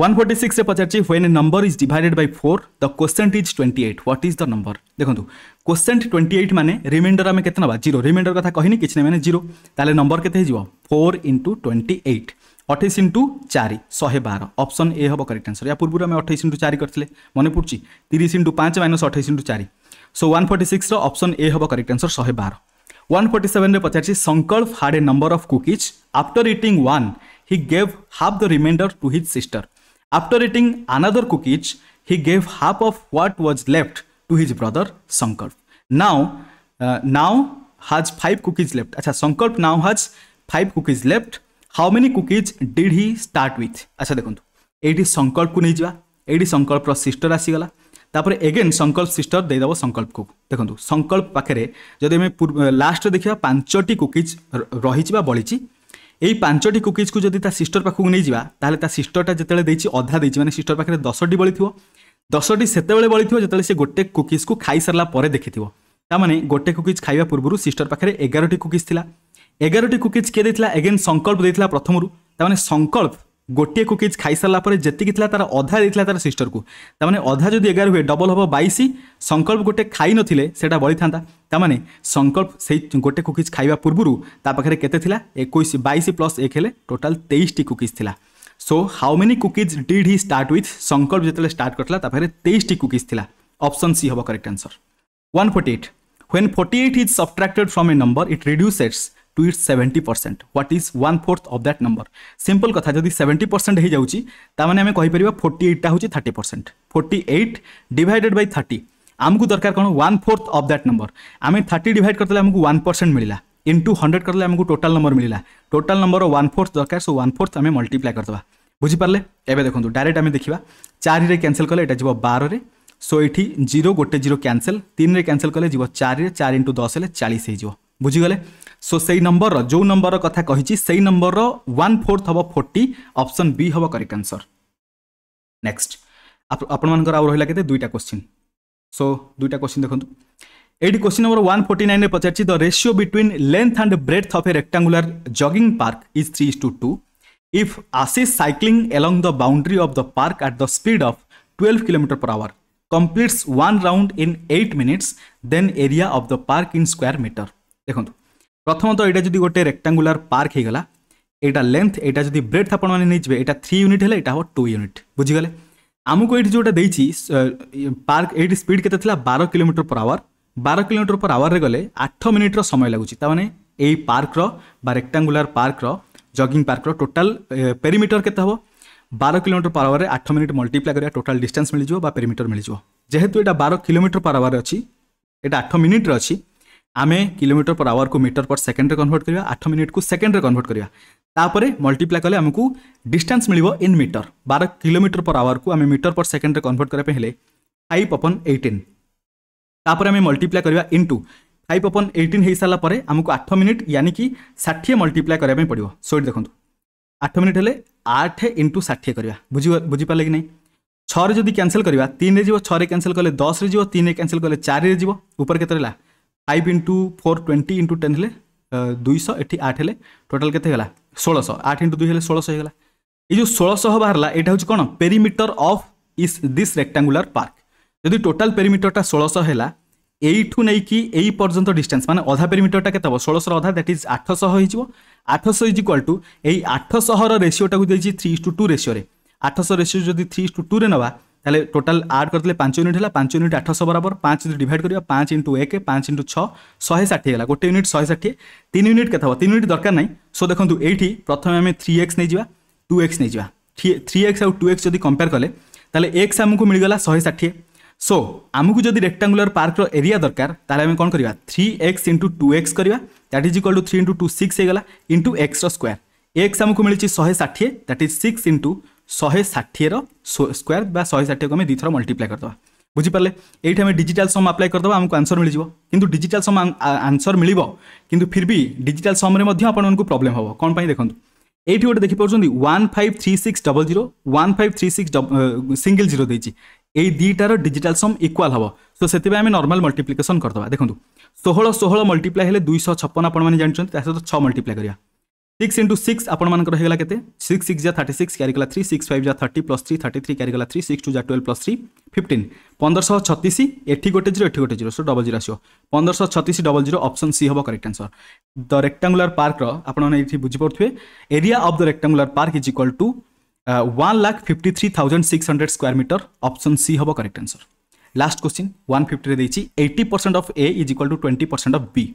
वन फोर्टी सिक्स पचार पचारे number is divided by four the question is twenty eight what is the number देखो क्वेश्चन ट्वेंटी एट मैंने रिमाइंडर आम के जीरो रिमाइंडर कथा कहनी किसी ना मैंने जीरो ताले नंबर के फोर इंटू ट्वेंटी एट अठाइस इंटू चार शहे बार अप्सन ए हम करेक्ट आंसर या पूर्व आम अठाइस इंटु चार करते मन पड़ी तीस इंटु पाँच माइनस अठाईस इंटू चार so one forty six option A हम करेक्ट आंसर शहे बार वन फोर्टी सेवेन पचार Sankalp had a number of cookies after eating one he gave half the remainder to his sister after eating another cookies he gave half of what was left to his brother Sankalp now now has five cookies left अच्छा Sankalp now has five cookies left how many cookies did he start with ଆଚ୍ଛା ଦେଖନ୍ତୁ ଏଇଠି ସଂକଳ୍ପକୁ ନେଇଯିବା ଏଇଠି ସଂକଳ୍ପର ସିଷ୍ଟର ଆସିଗଲା ତାପରେ ଏଗେନ୍ ସଂକଳ୍ପ ସିଷ୍ଟର ଦେଇଦେବ ସଂକଳ୍ପକୁ ଦେଖନ୍ତୁ ସଂକଳ୍ପ ପାଖରେ ଯଦି ଆମେ ଲାଷ୍ଟରେ ଦେଖିବା ପାଞ୍ଚଟି କୁକିଜ୍ ରହିଛି ବା ବଳିଛି এই পাঁচটি কুকিজকে যদি তা সিষ্টর পাখক নিয়ে যা তাহলে তা সিষ্টরটা যেতবে দিয়েছি অধা দিয়েছি মানে সিষ্টর পাখে দশটি বলি থাকবে দশটি সেতবে বলি থাকবে যেতবে সে গোটে কুকিজকে খাই সারা পরে দেখি তার মানে গোটে কুকিজ খাইবা পূর্ব সিষ্টর পাখে এগারোটি কুকিজ লা ଏଗାରଟି କୁକିଜ୍ କିଏ ଦେଇଥିଲା ଏଗେନ୍ ସଂକଳ୍ପ ଦେଇଥିଲା ପ୍ରଥମରୁ ତାମାନେ ସଂକଳ୍ପ ଗୋଟିଏ କୁକିଜ୍ ଖାଇସାରିଲା ପରେ ଯେତିକି ଥିଲା ତା'ର ଅଧା ଦେଇଥିଲା ତା'ର ସିଷ୍ଟରକୁ ତାମାନେ ଅଧା ଯଦି ଏଗାର ହୁଏ ଡବଲ୍ ହେବ ବାଇଶ ସଂକଳ୍ପ ଗୋଟେ ଖାଇନଥିଲେ ସେଇଟା ବଳିଥାନ୍ତା ତାମାନେ ସଂକଳ୍ପ ସେଇ ଗୋଟେ କୁକିଜ୍ ଖାଇବା ପୂର୍ବରୁ ତା ପାଖରେ କେତେ ଥିଲା ଏକୋଇଶ ବାଇଶ ପ୍ଲସ୍ ଏକ ହେଲେ ଟୋଟାଲ୍ ତେଇଶଟି କୁକିଜ୍ ଥିଲା so how many cookies did he start with Sankalp ଯେତେବେଳେ ଷ୍ଟାର୍ଟ କରିଥିଲା ତା ପାଖରେ ତେଇଶଟି କୁକିଜ୍ ଥିଲା ଅପସନ୍ ସି ହେବ correct answer one forty eight when forty eight is subtracted from a number it reduces to its seventy percent what is one fourth of that number simple কথা যদি সেভেন্টি পরসেন্ট হয়ে যাচ্ছি তা মানে আমি কইপার ফোর্টি এইটটা হচ্ছে থার্টি পরসেন্ট ফোর্টি এইট आमको दरकार कौन one fourth of that number आम थर्टी डिड करते आमको वन परसेंट मिला इंटू हंड्रेड करते आमको टोटाल नंबर मिला टोटाल नंबर वन फोर्थ दरकार सो वन फोर्थ आम मल्टीप्लाए करदे बुझीपारे एवं देखो डायरेक्ट आम देखा चारे कैनसल कले ये जी बारे सो ये जीरो गोटे जीरो क्यासल तीन क्यासल कले जी चार चार इंटू दस हेल्ले चालीस বুঝিগলে সো সেই নম্বর যে নম্বর কথা কী সেই নম্বর ওয়ান ফোর্থ হব ফোর্টি অপশন বি হব করেক্ট আনসর নেক্সট ଆପଣମାନଙ୍କର ଆଉ ରହିଲା କେତେ ଦୁଇଟା କୋଶ୍ଚିନ୍ ସୋ ଦୁଇଟା କୋଶ୍ଚିନ୍ ଦେଖନ୍ତୁ ଏଇଠି କୋଶ୍ଚିନ୍ ନମ୍ବର ୱାନ୍ ଫୋର୍ଟି ନାଇନ୍ରେ ପଚାରିଛି the ratio between length and breadth of a rectangular jogging park is three is to two two if cycling along the boundary of the park at the speed of twelve kilometre per hour completes one round in eight minutes then area of the park in square metre ଦେଖନ୍ତୁ ପ୍ରଥମତଃ ଏଇଟା ଯଦି ଗୋଟେ ରେକ୍ଟାଙ୍ଗୁଲାର ପାର୍କ ହେଇଗଲା ଏଇଟା ଲେନ୍ଥ ଏଇଟା ଯଦି ବ୍ରେଡ୍ଥ ଆପଣମାନେ ନେଇଯିବେ ଏଇଟା ଥ୍ରୀ ୟୁନିଟ୍ ହେଲେ ଏଇଟା ହେବ ଟୁ ୟୁନିଟ୍ ବୁଝିଗଲେ ଆମକୁ ଏଇଠି ଯେଉଁଟା ଦେଇଛି ପାର୍କ ଏଇଠି ସ୍ପିଡ୍ କେତେ ଥିଲା ବାର କିଲୋମିଟର ପର ଆୱାର ବାର କିଲୋମିଟର ପର ଆୱାରରେ ଗଲେ ଆଠ ମିନିଟ୍ର ସମୟ ଲାଗୁଛି ତାମାନେ এই পার্কর বা রেক্টাঙ্গুলার পার্কর জগিং পার্কর টোটাল পেরিমিটর কেতে হব বার কিলোমিটর পার আওয়ারে আঠ মিনিট মল্টিপ্লাই করা টোটাল ডিষ্টান্স মিলিযোগ বা পেরিমিটর মিলিযোগ যেহেতু এটা বার কিলোমিটর পার আওয়ারে অছি এটা আঠ মিনিটরে অছি आम किलोमीटर पर आवर को मीटर पर सेकेंड कनभर्ट करवा आठ मिनिट को सेकेंड कनभर्ट करवा तापर मल्टीप्लाए कले आमको डिस्टान्स मिल इन मीटर बार किलोमीटर पर आवर को आम मीटर पर सेकेंड कनभर्ट करने फाइव अपन एटीन तापर आम मल्टीप्लाए करवा टू फाइव अपन एटीन हो सारापर आमको आठ मिनिट यानी कि षाठी मल्टीप्लाए करने पड़ो सोट देखो आठ मिनिट हेले आठ इंटु षाठी करवा बुझ कि ना छः जदि करवा तीन रे छः कैनसल कले दस रे तीन कैनसल कले चार रे ऊपर के five into four twenty into ten হলে দুইশহ এটি আট হলে টোটাল কেতে হল ষোলশ আট ইন্টু দুই হলে ষোলশ হয়ে এই যে ষোলশ বাহারা এটা হচ্ছে কোণ perimeter of is this rectangular park যদি টোটাল পেরিমিটরটা ষোলশ হল এইটু নেইকি এই পর্যন্ত ডিষ্টান্স মানে অধা পেরিমিটরটা কেতে হব ষোলশর অধা দ্যাট ইজ আঠশহ হয়েଯିବ আঠশহ ইজ ইকুয়াল টু এই আঠশহর রেসিওটাকে দিয়েছি থ্রি ইস টু টু রেসিওরে আঠশহ রেসিও যদি থ্রি ইস টু টুরে নেওয়া তাহলে টোটাল আড করলে পাঁচ ইউনিট হল পাঁচ ইউনিট আঠশো বরাবর পাঁচ ডিভাইড করা পাঁচ ইন্টু এক পাঁচ ইন্টু ছ শহে ষাঠিয়ে গেল গোটে ইউনিট শহে ষাঠিয়ে তিন ইউনিট কেতে হব তিন ইউনিট দরকার নাই সো দেখুন এইটি প্রথমে আমি থ্রি এক্স নিয়ে যা টু এক্স নিয়ে যা থ্রি এক্স আউ টু এক্স যদি কম্পেয়ার কলে তাহলে এক্স আমাকে মিলিগলা শহে ষাঠিয়ে সো আমাকে যদি রেক্টাঙ্গুলার পার্কর এরিয়া দরকার তাহলে আমি কম করা three x into two x করা that is equal to three into two six হয়ে গলা ইন্টু এক্সর স্কোয়ার এক্স আমাকে মিলিছি শহে ষাঠিয়ে দ্যাট ইজ সিক্স ইন্টু ଶହେ ଷାଠିଏର ସ୍କୋୟାର ବା ଶହେ ଷାଠିଏକୁ ଆମେ ଦୁଇଥର ମଲ୍ଟିପ୍ଲାଏ କରିଦେବା ବୁଝିପାରିଲେ ଏଇଠି ଆମେ ଡିଜିଟାଲ୍ ସମ୍ ଆପ୍ଲାଏ କରିଦେବା ଆମକୁ ଆନ୍ସର୍ ମିଳିଯିବ କିନ୍ତୁ ଡିଜିଟାଲ୍ ସମ୍ ଆନ୍ସର୍ ମିଳିବ କିନ୍ତୁ ଫିର୍ ବି ଡିଜିଟାଲ୍ ସମ୍ରେ ମଧ୍ୟ ଆପଣମାନଙ୍କୁ ପ୍ରୋବ୍ଲେମ୍ ହେବ କ'ଣ ପାଇଁ ଦେଖନ୍ତୁ ଏଇଠି ଗୋଟେ ଦେଖିପାରୁଛନ୍ତି one five three six double zero one five three six single zero ଦେଇଛି এই দুইটার ডিজিটাল সম ইকুয়াল হব সো সেপা আমি নর্মাল মল্টিপ্লিকেসন করদবা দেখুন ষোহল ষোহল মল্টিপ্লাই হলে দুইশ ছপন আপনার জাঁচান তা সহ ছ মল্টিপ্লাই করা সিক্স ইন্টু সিক্স আপনার হয়ে কেতে সিক্স সিক্স যা থার্টি সিক্স ক্যারিগলা থ্রি সিক্স ফাইভ যা thirty plus three thirty three ক্যারিগলা থ্রি সিক্স টু যা টুয়েলভ প্লস থ্রি ফিফটিন পনেরশহ ছতিশ এটি গোটে জিরো এটি গোটে জিরো সো ডবল জিরো আসবে পনেরশহ ছতিশ ডবল জিরো অপসন সি হব করেক্ট আনসর দ রেক্টাঙ্গুলার পার্কর আপনার এটি বুঝিপারে area of the rectangular park is equal to one lakh fifty three thousand six hundred square metre option C হব correct answer last question one fifty देती eighty percent of A is equal to twenty percent of B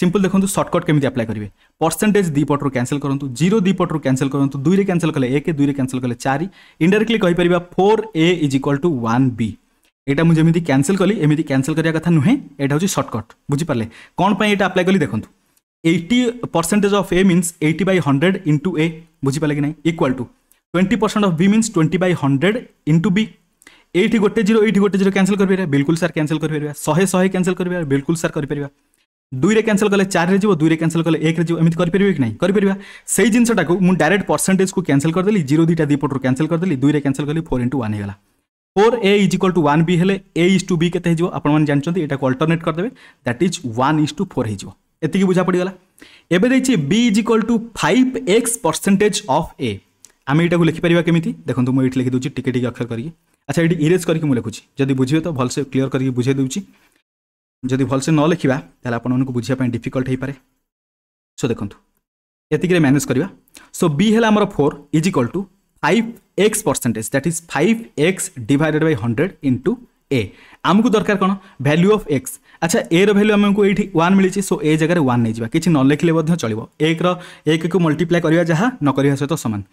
simple देखो सर्टकट केमी आप्लाय करेंगे परसेंटेज दुपटर कैनसल करूँ जीरो दुपटर कैनसल करूँ दुई कैनसल कले एक दुई कैनसल कले चार इनडाइरेक्टली कहीपर four A is equal to one B यहाँ मुझे कैनसल कली एम कैनसल करा कथा नुहे यहाँ हूँ सर्टकट बुझीपारे कौन पर यहाँ आप्लाय कली देखूँ eighty percentage of A minus eighty by hundred into A बुझीपारे कि ना equal to twenty percent of B minus twenty by hundred into B eighty গোটে জিরো এইটি গোটে জিরো ক্যানসেল করে বিলকুল স্যার ক্যানসেল করে শহে শহে ক্যানসেল করে বিলকুল স্যার করে দুইরে ক্যানসেল কলে চারে যাব দুইরে ক্যানসেল কলে একরে যাব এমনি করে কি না করে সেই জিনিসটা মু ডাইরেক্ট পরসেন্টেজ কু ক্যানসেল করেদেলি জিরো দুইটা দুই পটর ক্যানসেল করেদেলি দুইরে ক্যানসেল কলি ফোর ইন্টু ওয়ান হয়েগলা four A is equal to one B हेले ए इज टू बी के आपने जानते यहाँ को अल्टरनेट करदे that is one is to four होती बुझा पड़गला एवं B is equal to five x percentage of A आम यहाँ लिखिपर केमी देखो मुझे लिखिदे टी अक्षर करके अच्छा ये इरेज करके मुझे जब बुझे तो भलसे क्लीयर कर बुझे जदि भलसे न लिखा तो आपको बुझापी डिफिकल्ट हो सो देखु ये मैनेज करवा सो बी है four is equal to five x percentage that is five x divided by hundred into A आमको दरकार कौन भैल्यू अफ एक्स अच्छा ए रैल्यू आम को ये वन मिली सो ए जगह वन नहीं जा किसी नलेखिले चलो एक रक को मल्टीप्लाए करवा जहाँ नक सहित सामान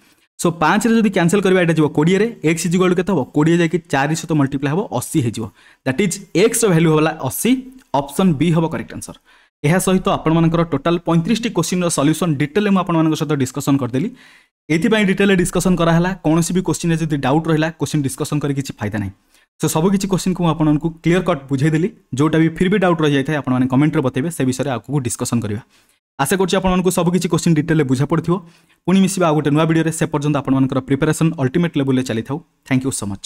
सो ପାଞ୍ଚରେ ଯଦି କ୍ୟାନସଲ୍ କରିବା ଏଇଟା ଯିବ କୋଡ଼ିଏରେ ଏକ୍ସ ଇଜ୍ ଇକ୍ୱାଲ୍ ଟୁ କେତେ ହେବ କୋଡ଼ିଏ ଯାଇକି ଚାରି ସହିତ ମଲ୍ଟିପ୍ଲାଏ ହେବ ଅଶୀ ହେଇଯିବ ଦ୍ୟାଟ୍ ଇଜ୍ ଏକ୍ସର ଭ୍ୟାଲ୍ୟୁ ହେଲା ଅଶୀ ଅପସନ୍ ବି ହେବ କରେକ୍ଟ ଆନ୍ସର୍ ଏହା ସହିତ ଆପଣମାନଙ୍କର ଟୋଟାଲ୍ ପଇଁତିରିଶଟି କୋଶ୍ଚିନ୍ର ସଲ୍ୟୁସନ୍ ଡିଟେଲ୍ରେ ମୁଁ ଆପଣମାନଙ୍କ ସହିତ ଡିସ୍କସନ୍ କରିଦେଲି ଏଥିପାଇଁ ଡିଟେଲ୍ରେ ଡିସ୍କସନ୍ କରାହେଲା କୌଣସି ବି କୋଶ୍ଚିନ୍ରେ ଯଦି ଡାଉଟ୍ ରହିଲା କୋଶ୍ଚିନ୍ ଡିସ୍କସନ୍ କରି କିଛି ଫାଇଦା ନାହିଁ ସୋ ସବୁ କିଛି କୋଶ୍ଚିନ୍କୁ ମୁଁ ଆପଣଙ୍କୁ କ୍ଲିୟର୍ କଟ୍ ବୁଝେଇଦେଲି ଯେଉଁଟା ବି ଫିର୍ ବି ଡାଉଟ୍ ରହିଯାଇଥାଏ ଆପଣମାନେ କମେଣ୍ଟରେ ବତେଇବେ ସେ ବିଷୟରେ ଆଗକୁ ଡିସ୍କସନ୍ କରିବା আশা করছি আপনার সবুকিছি কোশ্চিন ডিটেলে বুঝা পড়ে পুঁ মিশা আউ গোটে নয় ভিডিওরে সে পর্যন্ত আপনার প্রিপারেসন অল্টিমেট লেভেলে চাল থ্যাংক ইউ সো মচ